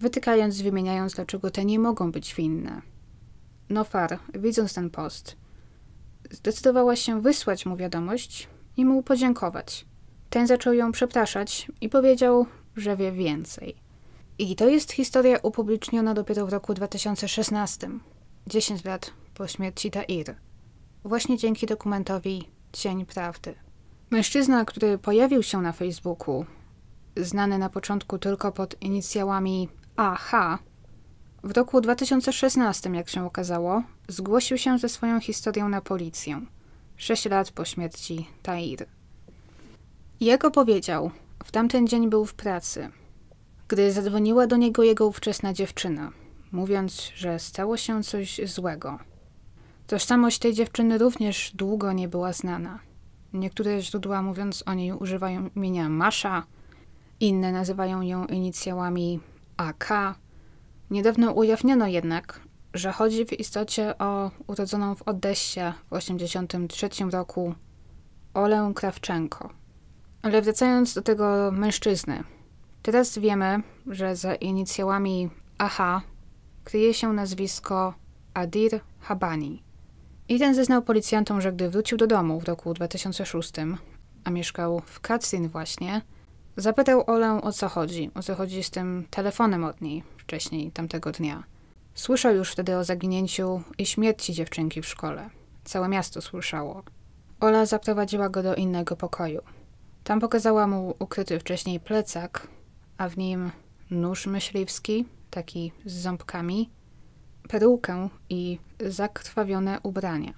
wytykając wymieniając, dlaczego te nie mogą być winne. Nofar, widząc ten post, zdecydowała się wysłać mu wiadomość i mu podziękować. Ten zaczął ją przepraszać i powiedział, że wie więcej. I to jest historia upubliczniona dopiero w roku 2016, 10 lat po śmierci Tair. Właśnie dzięki dokumentowi Cień Prawdy. Mężczyzna, który pojawił się na Facebooku znany na początku tylko pod inicjałami AH, w roku 2016, jak się okazało, zgłosił się ze swoją historią na policję, sześć lat po śmierci Tair. Jego powiedział, w tamten dzień był w pracy, gdy zadzwoniła do niego jego ówczesna dziewczyna, mówiąc, że stało się coś złego. Tożsamość tej dziewczyny również długo nie była znana. Niektóre źródła mówiąc o niej używają imienia Masza, inne nazywają ją inicjałami AK. Niedawno ujawniono jednak, że chodzi w istocie o urodzoną w Odessie w 1983 roku Olę Krawczenko. Ale wracając do tego mężczyzny. Teraz wiemy, że za inicjałami AH kryje się nazwisko Adir Habani. I ten zeznał policjantom, że gdy wrócił do domu w roku 2006, a mieszkał w Katrin właśnie, Zapytał Olę o co chodzi, o co chodzi z tym telefonem od niej wcześniej tamtego dnia. Słyszał już wtedy o zaginięciu i śmierci dziewczynki w szkole. Całe miasto słyszało. Ola zaprowadziła go do innego pokoju. Tam pokazała mu ukryty wcześniej plecak, a w nim nóż myśliwski, taki z ząbkami, perułkę i zakrwawione ubrania.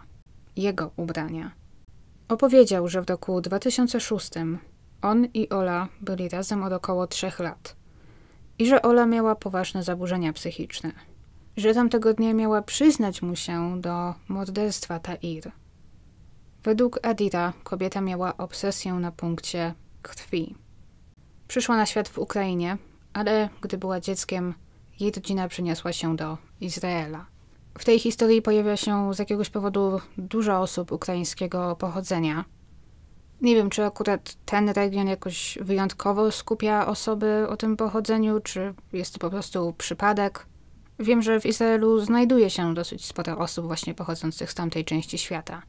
Jego ubrania. Opowiedział, że w roku 2006 on i Ola byli razem od około trzech lat. I że Ola miała poważne zaburzenia psychiczne. Że tamtego dnia miała przyznać mu się do morderstwa Tair. Według Adira kobieta miała obsesję na punkcie krwi. Przyszła na świat w Ukrainie, ale gdy była dzieckiem, jej rodzina przeniosła się do Izraela. W tej historii pojawia się z jakiegoś powodu dużo osób ukraińskiego pochodzenia, nie wiem, czy akurat ten region jakoś wyjątkowo skupia osoby o tym pochodzeniu, czy jest to po prostu przypadek. Wiem, że w Izraelu znajduje się dosyć sporo osób właśnie pochodzących z tamtej części świata.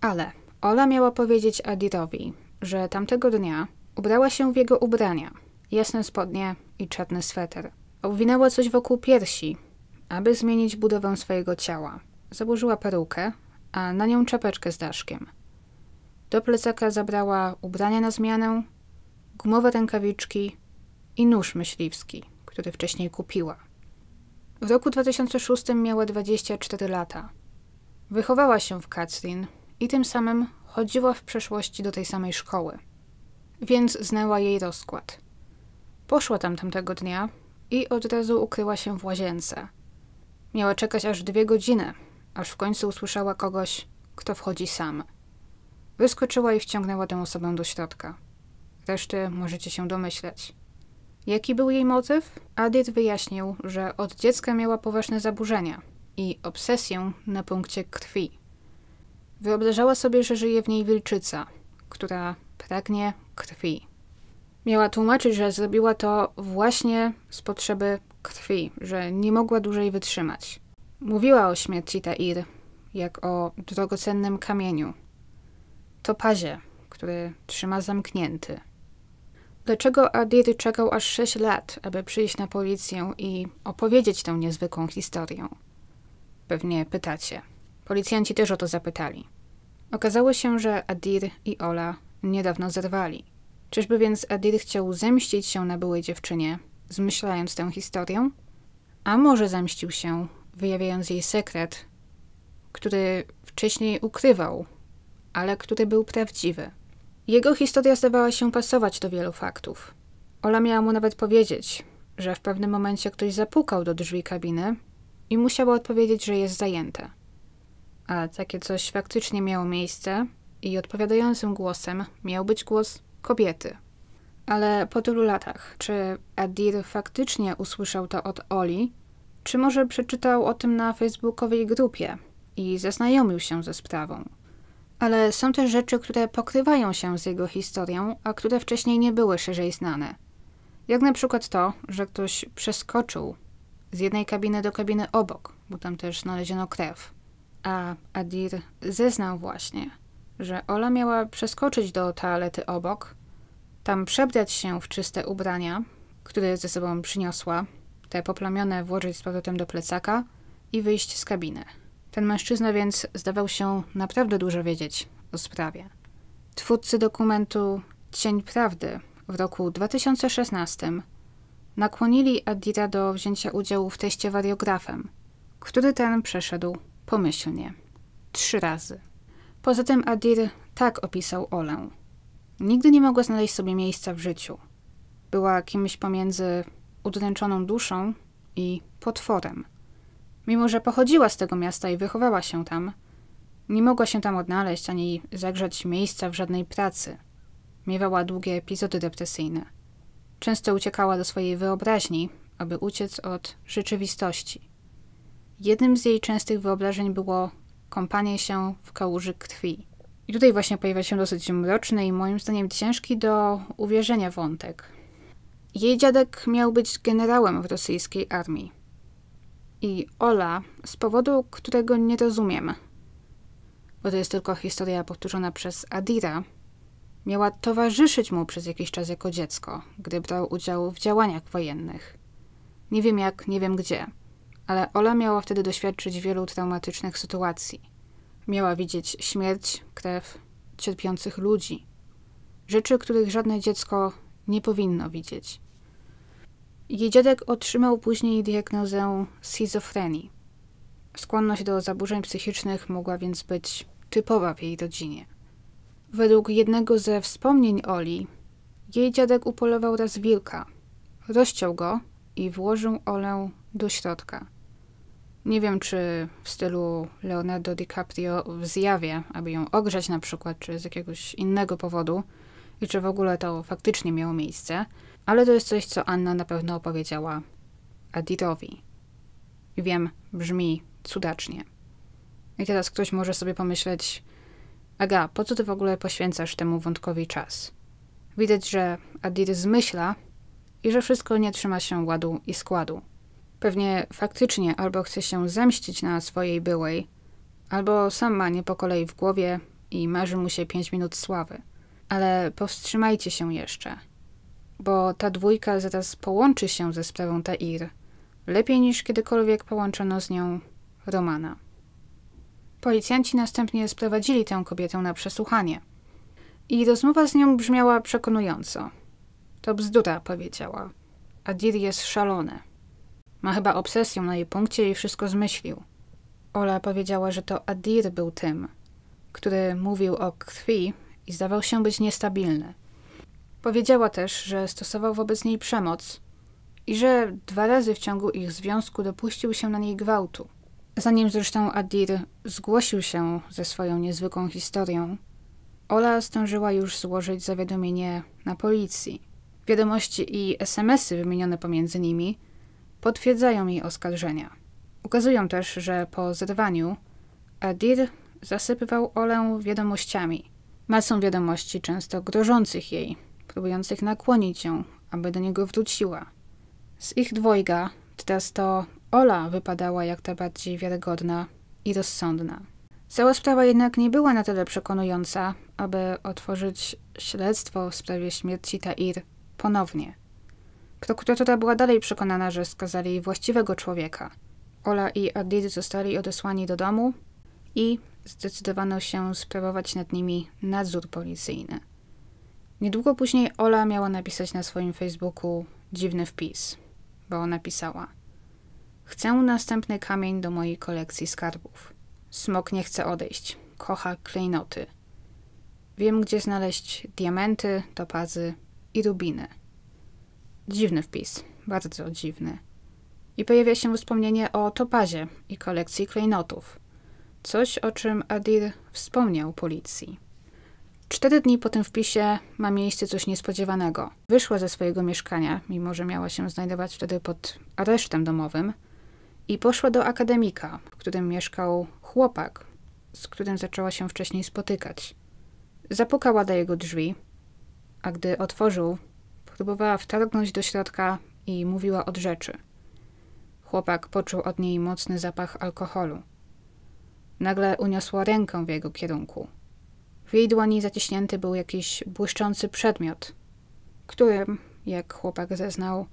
Ale Ola miała powiedzieć Adirowi, że tamtego dnia ubrała się w jego ubrania, jasne spodnie i czarny sweter. Obwinęła coś wokół piersi, aby zmienić budowę swojego ciała. Założyła perukę, a na nią czapeczkę z daszkiem – do plecaka zabrała ubrania na zmianę, gumowe rękawiczki i nóż myśliwski, który wcześniej kupiła. W roku 2006 miała 24 lata. Wychowała się w Katrin i tym samym chodziła w przeszłości do tej samej szkoły, więc znała jej rozkład. Poszła tam tamtego dnia i od razu ukryła się w łazience. Miała czekać aż dwie godziny, aż w końcu usłyszała kogoś, kto wchodzi sam. Wyskoczyła i wciągnęła tę osobę do środka. Reszty możecie się domyśleć. Jaki był jej motyw? Adit wyjaśnił, że od dziecka miała poważne zaburzenia i obsesję na punkcie krwi. Wyobrażała sobie, że żyje w niej wilczyca, która pragnie krwi. Miała tłumaczyć, że zrobiła to właśnie z potrzeby krwi, że nie mogła dłużej wytrzymać. Mówiła o śmierci Tair, jak o drogocennym kamieniu, to pazie, który trzyma zamknięty. Dlaczego Adir czekał aż 6 lat, aby przyjść na policję i opowiedzieć tę niezwykłą historię? Pewnie pytacie. Policjanci też o to zapytali. Okazało się, że Adir i Ola niedawno zerwali. Czyżby więc Adir chciał zemścić się na byłej dziewczynie, zmyślając tę historię? A może zemścił się, wyjawiając jej sekret, który wcześniej ukrywał ale który był prawdziwy. Jego historia zdawała się pasować do wielu faktów. Ola miała mu nawet powiedzieć, że w pewnym momencie ktoś zapukał do drzwi kabiny i musiała odpowiedzieć, że jest zajęte. A takie coś faktycznie miało miejsce i odpowiadającym głosem miał być głos kobiety. Ale po tylu latach, czy Adir faktycznie usłyszał to od Oli, czy może przeczytał o tym na facebookowej grupie i zaznajomił się ze sprawą? ale są też rzeczy, które pokrywają się z jego historią, a które wcześniej nie były szerzej znane. Jak na przykład to, że ktoś przeskoczył z jednej kabiny do kabiny obok, bo tam też znaleziono krew. A Adir zeznał właśnie, że Ola miała przeskoczyć do toalety obok, tam przebrać się w czyste ubrania, które ze sobą przyniosła, te poplamione włożyć z powrotem do plecaka i wyjść z kabiny. Ten mężczyzna więc zdawał się naprawdę dużo wiedzieć o sprawie. Twórcy dokumentu Cień Prawdy w roku 2016 nakłonili Adira do wzięcia udziału w teście wariografem, który ten przeszedł pomyślnie. Trzy razy. Poza tym Adir tak opisał Olę. Nigdy nie mogła znaleźć sobie miejsca w życiu. Była kimś pomiędzy udręczoną duszą i potworem – Mimo, że pochodziła z tego miasta i wychowała się tam, nie mogła się tam odnaleźć ani zagrzać miejsca w żadnej pracy. Miewała długie epizody depresyjne. Często uciekała do swojej wyobraźni, aby uciec od rzeczywistości. Jednym z jej częstych wyobrażeń było kąpanie się w kałuży krwi. I tutaj właśnie pojawia się dosyć mroczny i moim zdaniem ciężki do uwierzenia wątek. Jej dziadek miał być generałem w rosyjskiej armii i Ola z powodu, którego nie rozumiem, bo to jest tylko historia powtórzona przez Adira, miała towarzyszyć mu przez jakiś czas jako dziecko, gdy brał udział w działaniach wojennych. Nie wiem jak, nie wiem gdzie, ale Ola miała wtedy doświadczyć wielu traumatycznych sytuacji. Miała widzieć śmierć, krew, cierpiących ludzi, rzeczy, których żadne dziecko nie powinno widzieć. Jej dziadek otrzymał później diagnozę schizofrenii. Skłonność do zaburzeń psychicznych mogła więc być typowa w jej rodzinie. Według jednego ze wspomnień Oli, jej dziadek upolował raz wilka, rozciął go i włożył Olę do środka. Nie wiem, czy w stylu Leonardo DiCaprio w zjawie, aby ją ogrzać na przykład, czy z jakiegoś innego powodu, i czy w ogóle to faktycznie miało miejsce – ale to jest coś, co Anna na pewno opowiedziała Aditowi. Wiem, brzmi cudacznie. I teraz ktoś może sobie pomyśleć, Aga, po co ty w ogóle poświęcasz temu wątkowi czas? Widać, że Adit zmyśla i że wszystko nie trzyma się ładu i składu. Pewnie faktycznie albo chce się zemścić na swojej byłej, albo sam ma nie po kolei w głowie i marzy mu się pięć minut sławy. Ale powstrzymajcie się jeszcze – bo ta dwójka zaraz połączy się ze sprawą Tair, lepiej niż kiedykolwiek połączono z nią Romana. Policjanci następnie sprowadzili tę kobietę na przesłuchanie. I rozmowa z nią brzmiała przekonująco. To bzdura, powiedziała. Adir jest szalony. Ma chyba obsesję na jej punkcie i wszystko zmyślił. Ola powiedziała, że to Adir był tym, który mówił o krwi i zdawał się być niestabilny. Powiedziała też, że stosował wobec niej przemoc i że dwa razy w ciągu ich związku dopuścił się na niej gwałtu. Zanim zresztą Adir zgłosił się ze swoją niezwykłą historią, Ola zdążyła już złożyć zawiadomienie na policji. Wiadomości i SMSy wymienione pomiędzy nimi potwierdzają jej oskarżenia. Ukazują też, że po zerwaniu Adir zasypywał Olę wiadomościami. Masą wiadomości często grożących jej, próbujących nakłonić ją, aby do niego wróciła. Z ich dwojga teraz to Ola wypadała jak ta bardziej wiarygodna i rozsądna. Cała sprawa jednak nie była na tyle przekonująca, aby otworzyć śledztwo w sprawie śmierci Tair ponownie. Prokuratura była dalej przekonana, że skazali właściwego człowieka. Ola i Adir zostali odesłani do domu i zdecydowano się sprawować nad nimi nadzór policyjny. Niedługo później Ola miała napisać na swoim Facebooku dziwny wpis, bo napisała: Chcę następny kamień do mojej kolekcji skarbów. Smok nie chce odejść, kocha klejnoty. Wiem, gdzie znaleźć diamenty, topazy i rubiny. Dziwny wpis, bardzo dziwny. I pojawia się wspomnienie o topazie i kolekcji klejnotów. Coś, o czym Adir wspomniał policji. Cztery dni po tym wpisie ma miejsce coś niespodziewanego. Wyszła ze swojego mieszkania, mimo że miała się znajdować wtedy pod aresztem domowym, i poszła do akademika, w którym mieszkał chłopak, z którym zaczęła się wcześniej spotykać. Zapukała do jego drzwi, a gdy otworzył, próbowała wtargnąć do środka i mówiła od rzeczy. Chłopak poczuł od niej mocny zapach alkoholu. Nagle uniosła rękę w jego kierunku. W jej dłoni zaciśnięty był jakiś błyszczący przedmiot, którym, jak chłopak zeznał,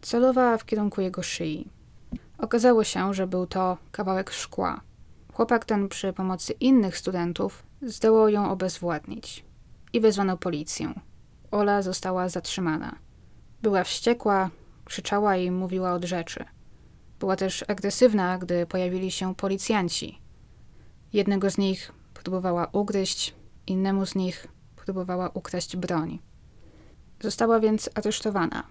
celowała w kierunku jego szyi. Okazało się, że był to kawałek szkła. Chłopak ten przy pomocy innych studentów zdołał ją obezwładnić i wezwano policję. Ola została zatrzymana. Była wściekła, krzyczała i mówiła od rzeczy. Była też agresywna, gdy pojawili się policjanci. Jednego z nich próbowała ugryźć, innemu z nich próbowała ukraść broń. Została więc aresztowana.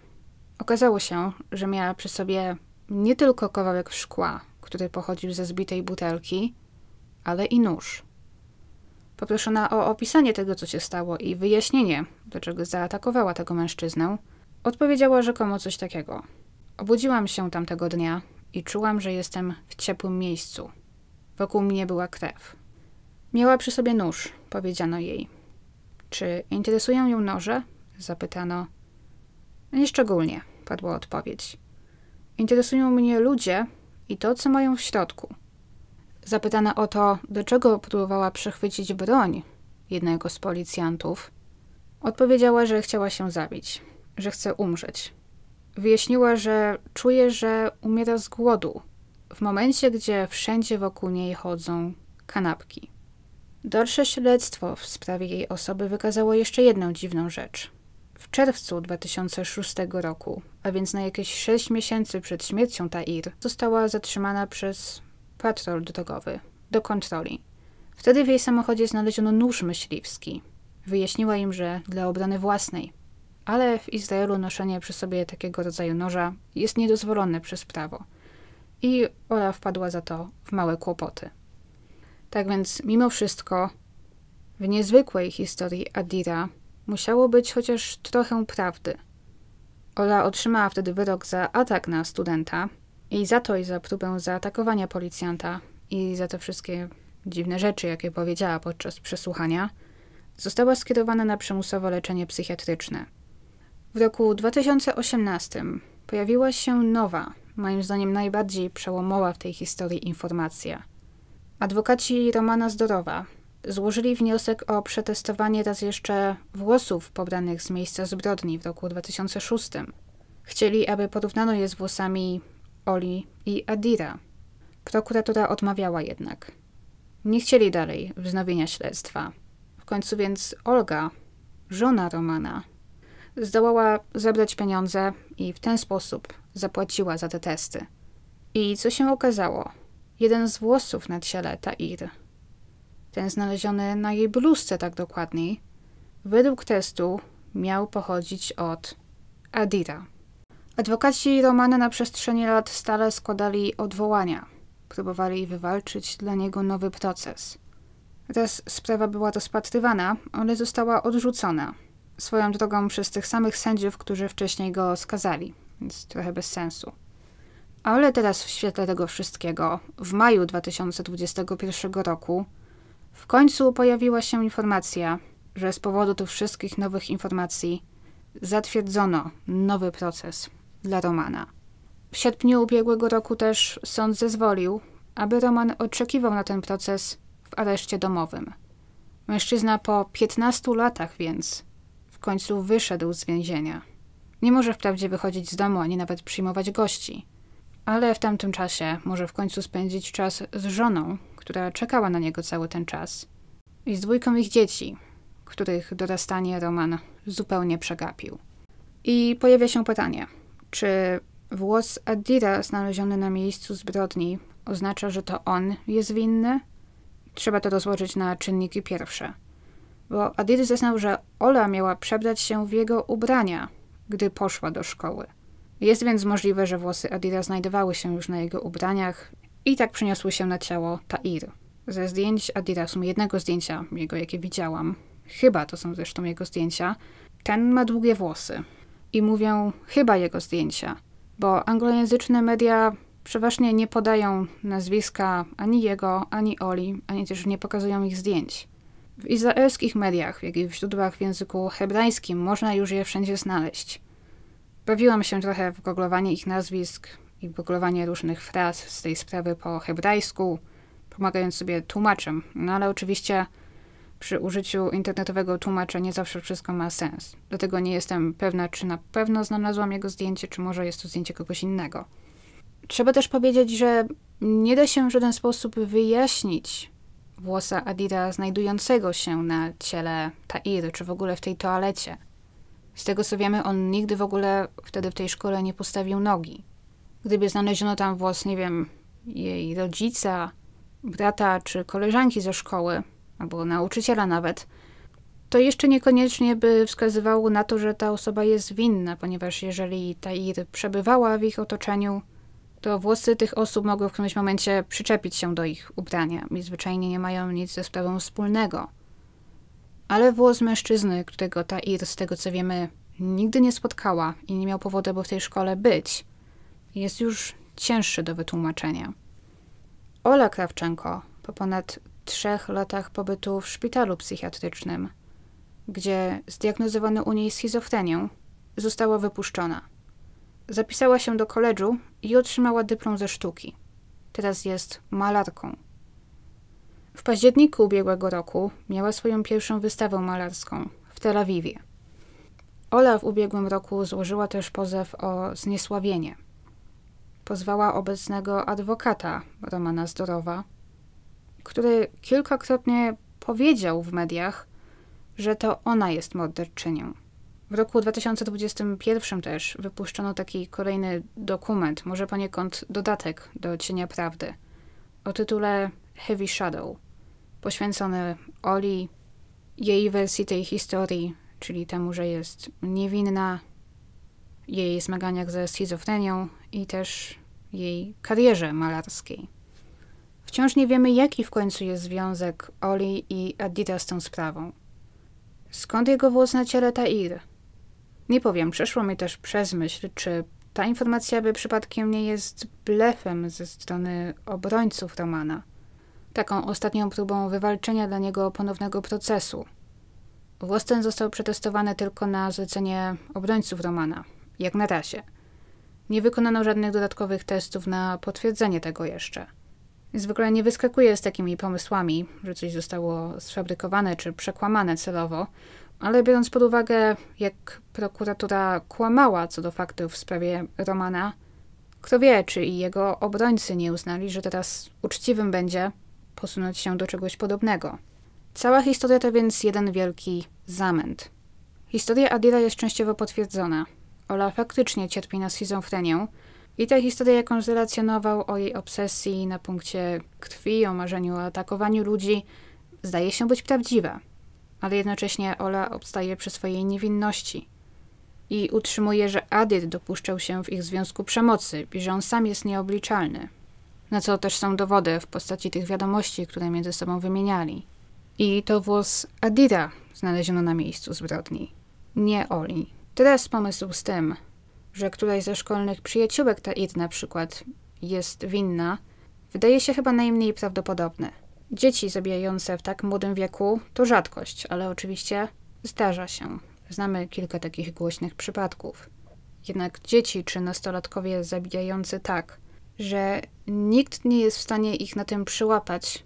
Okazało się, że miała przy sobie nie tylko kawałek szkła, który pochodził ze zbitej butelki, ale i nóż. Poproszona o opisanie tego, co się stało i wyjaśnienie, dlaczego zaatakowała tego mężczyznę, odpowiedziała rzekomo coś takiego. Obudziłam się tamtego dnia i czułam, że jestem w ciepłym miejscu. Wokół mnie była krew. Miała przy sobie nóż, powiedziano jej. Czy interesują ją noże? zapytano. Nieszczególnie, padła odpowiedź. Interesują mnie ludzie i to, co mają w środku. Zapytana o to, do czego próbowała przechwycić broń jednego z policjantów, odpowiedziała, że chciała się zabić, że chce umrzeć. Wyjaśniła, że czuje, że umiera z głodu, w momencie, gdzie wszędzie wokół niej chodzą kanapki. Dalsze śledztwo w sprawie jej osoby wykazało jeszcze jedną dziwną rzecz. W czerwcu 2006 roku, a więc na jakieś 6 miesięcy przed śmiercią Tair, została zatrzymana przez patrol drogowy do kontroli. Wtedy w jej samochodzie znaleziono nóż myśliwski. Wyjaśniła im, że dla obrony własnej, ale w Izraelu noszenie przy sobie takiego rodzaju noża jest niedozwolone przez prawo. I Ola wpadła za to w małe kłopoty. Tak więc, mimo wszystko, w niezwykłej historii Adira musiało być chociaż trochę prawdy. Ola otrzymała wtedy wyrok za atak na studenta i za to i za próbę zaatakowania policjanta i za te wszystkie dziwne rzeczy, jakie powiedziała podczas przesłuchania, została skierowana na przymusowe leczenie psychiatryczne. W roku 2018 pojawiła się nowa, moim zdaniem najbardziej przełomowa w tej historii informacja – Adwokaci Romana Zdorowa złożyli wniosek o przetestowanie raz jeszcze włosów pobranych z miejsca zbrodni w roku 2006. Chcieli, aby porównano je z włosami Oli i Adira. Prokuratura odmawiała jednak. Nie chcieli dalej wznowienia śledztwa. W końcu więc Olga, żona Romana, zdołała zebrać pieniądze i w ten sposób zapłaciła za te testy. I co się okazało? jeden z włosów na ciele Tair. Ten znaleziony na jej bluzce tak dokładniej, według testu miał pochodzić od Adira. Adwokaci Romana na przestrzeni lat stale składali odwołania. Próbowali wywalczyć dla niego nowy proces. Raz sprawa była rozpatrywana, ale została odrzucona. Swoją drogą przez tych samych sędziów, którzy wcześniej go skazali, więc trochę bez sensu. Ale teraz w świetle tego wszystkiego, w maju 2021 roku, w końcu pojawiła się informacja, że z powodu tych wszystkich nowych informacji zatwierdzono nowy proces dla Romana. W sierpniu ubiegłego roku też sąd zezwolił, aby Roman oczekiwał na ten proces w areszcie domowym. Mężczyzna po 15 latach więc w końcu wyszedł z więzienia. Nie może wprawdzie wychodzić z domu ani nawet przyjmować gości ale w tamtym czasie może w końcu spędzić czas z żoną, która czekała na niego cały ten czas, i z dwójką ich dzieci, których dorastanie Roman zupełnie przegapił. I pojawia się pytanie, czy włos Adira znaleziony na miejscu zbrodni oznacza, że to on jest winny? Trzeba to rozłożyć na czynniki pierwsze. Bo Adir zeznał, że Ola miała przebrać się w jego ubrania, gdy poszła do szkoły. Jest więc możliwe, że włosy Adira znajdowały się już na jego ubraniach i tak przeniosły się na ciało Tair. Ze zdjęć sumie jednego zdjęcia jego, jakie widziałam, chyba to są zresztą jego zdjęcia, ten ma długie włosy. I mówią chyba jego zdjęcia, bo anglojęzyczne media przeważnie nie podają nazwiska ani jego, ani Oli, ani też nie pokazują ich zdjęć. W izraelskich mediach, jak i w źródłach w języku hebrajskim można już je wszędzie znaleźć. Bawiłam się trochę w goglowanie ich nazwisk i goglowanie różnych fraz z tej sprawy po hebrajsku, pomagając sobie tłumaczem. No ale oczywiście przy użyciu internetowego tłumacza nie zawsze wszystko ma sens. Dlatego nie jestem pewna, czy na pewno znalazłam jego zdjęcie, czy może jest to zdjęcie kogoś innego. Trzeba też powiedzieć, że nie da się w żaden sposób wyjaśnić włosa Adira znajdującego się na ciele Tair, czy w ogóle w tej toalecie. Z tego co wiemy, on nigdy w ogóle wtedy w tej szkole nie postawił nogi. Gdyby znaleziono tam włos, nie wiem, jej rodzica, brata czy koleżanki ze szkoły, albo nauczyciela nawet, to jeszcze niekoniecznie by wskazywało na to, że ta osoba jest winna, ponieważ jeżeli ta Ir przebywała w ich otoczeniu, to włosy tych osób mogły w którymś momencie przyczepić się do ich ubrania i zwyczajnie nie mają nic ze sprawą wspólnego ale włos mężczyzny, którego ta Ir, z tego co wiemy, nigdy nie spotkała i nie miał powodu, by w tej szkole być, jest już cięższy do wytłumaczenia. Ola Krawczenko po ponad trzech latach pobytu w szpitalu psychiatrycznym, gdzie zdiagnozowano u niej schizofrenię, została wypuszczona. Zapisała się do koledżu i otrzymała dyplom ze sztuki. Teraz jest malarką. W październiku ubiegłego roku miała swoją pierwszą wystawę malarską w Tel Awiwie. Ola w ubiegłym roku złożyła też pozew o zniesławienie. Pozwała obecnego adwokata Romana Zdorowa, który kilkakrotnie powiedział w mediach, że to ona jest morderczynią. W roku 2021 też wypuszczono taki kolejny dokument, może poniekąd dodatek do Cienia Prawdy, o tytule Heavy Shadow, poświęcony Oli, jej wersji tej historii, czyli temu, że jest niewinna, jej zmaganiach ze schizofrenią i też jej karierze malarskiej. Wciąż nie wiemy, jaki w końcu jest związek Oli i Adida z tą sprawą. Skąd jego włos na ciele Tair? Nie powiem, przeszło mi też przez myśl, czy ta informacja by przypadkiem nie jest blefem ze strony obrońców Romana taką ostatnią próbą wywalczenia dla niego ponownego procesu. Włos ten został przetestowany tylko na zlecenie obrońców Romana, jak na razie. Nie wykonano żadnych dodatkowych testów na potwierdzenie tego jeszcze. Zwykle nie wyskakuje z takimi pomysłami, że coś zostało sfabrykowane czy przekłamane celowo, ale biorąc pod uwagę, jak prokuratura kłamała co do faktów w sprawie Romana, kto wie, czy i jego obrońcy nie uznali, że teraz uczciwym będzie posunąć się do czegoś podobnego. Cała historia to więc jeden wielki zamęt. Historia Adira jest częściowo potwierdzona. Ola faktycznie cierpi na schizofrenię i ta historia, jaką zrelacjonował o jej obsesji na punkcie krwi, o marzeniu o atakowaniu ludzi, zdaje się być prawdziwa. Ale jednocześnie Ola obstaje przy swojej niewinności – i utrzymuje, że Adyt dopuszczał się w ich związku przemocy i że on sam jest nieobliczalny, na co też są dowody w postaci tych wiadomości, które między sobą wymieniali. I to włos Adida znaleziono na miejscu zbrodni, nie Oli. Teraz pomysł z tym, że któraś ze szkolnych przyjaciółek Id, na przykład jest winna, wydaje się chyba najmniej prawdopodobny. Dzieci zabijające w tak młodym wieku to rzadkość, ale oczywiście zdarza się. Znamy kilka takich głośnych przypadków. Jednak dzieci czy nastolatkowie zabijający tak, że nikt nie jest w stanie ich na tym przyłapać,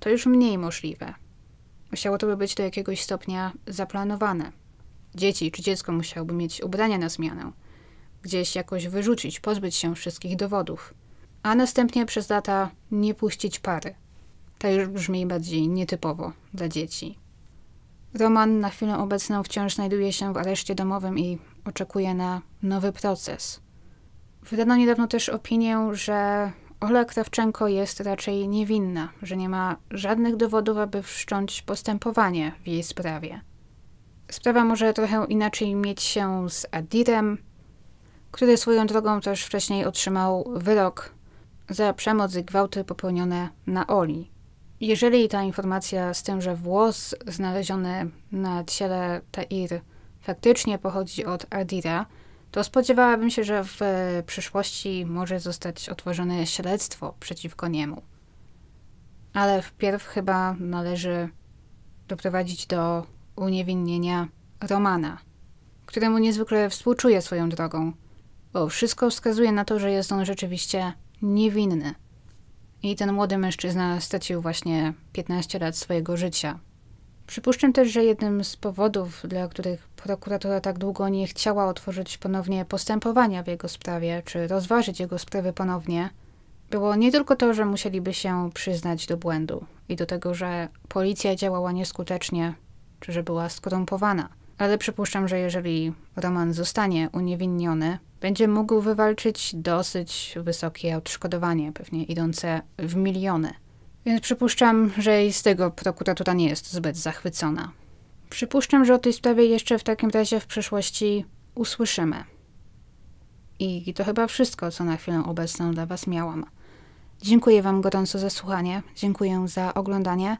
to już mniej możliwe. Musiało to by być do jakiegoś stopnia zaplanowane. Dzieci czy dziecko musiałoby mieć ubrania na zmianę, gdzieś jakoś wyrzucić, pozbyć się wszystkich dowodów, a następnie przez lata nie puścić pary. To już brzmi bardziej nietypowo dla dzieci. Roman na chwilę obecną wciąż znajduje się w areszcie domowym i oczekuje na nowy proces – Wydano niedawno też opinię, że Ola Krawczenko jest raczej niewinna, że nie ma żadnych dowodów, aby wszcząć postępowanie w jej sprawie. Sprawa może trochę inaczej mieć się z Adirem, który swoją drogą też wcześniej otrzymał wyrok za przemoc i gwałty popełnione na Oli. Jeżeli ta informacja z tym, że włos znaleziony na ciele Tair faktycznie pochodzi od Adira, to spodziewałabym się, że w przyszłości może zostać otworzone śledztwo przeciwko niemu. Ale wpierw chyba należy doprowadzić do uniewinnienia Romana, któremu niezwykle współczuję swoją drogą, bo wszystko wskazuje na to, że jest on rzeczywiście niewinny. I ten młody mężczyzna stracił właśnie 15 lat swojego życia Przypuszczam też, że jednym z powodów, dla których prokuratura tak długo nie chciała otworzyć ponownie postępowania w jego sprawie, czy rozważyć jego sprawy ponownie, było nie tylko to, że musieliby się przyznać do błędu i do tego, że policja działała nieskutecznie, czy że była skorumpowana, ale przypuszczam, że jeżeli Roman zostanie uniewinniony, będzie mógł wywalczyć dosyć wysokie odszkodowanie, pewnie idące w miliony. Więc przypuszczam, że i z tego prokuratura nie jest zbyt zachwycona. Przypuszczam, że o tej sprawie jeszcze w takim razie w przyszłości usłyszymy. I to chyba wszystko, co na chwilę obecną dla Was miałam. Dziękuję Wam gorąco za słuchanie, dziękuję za oglądanie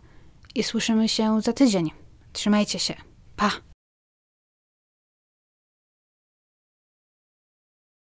i słyszymy się za tydzień. Trzymajcie się. Pa!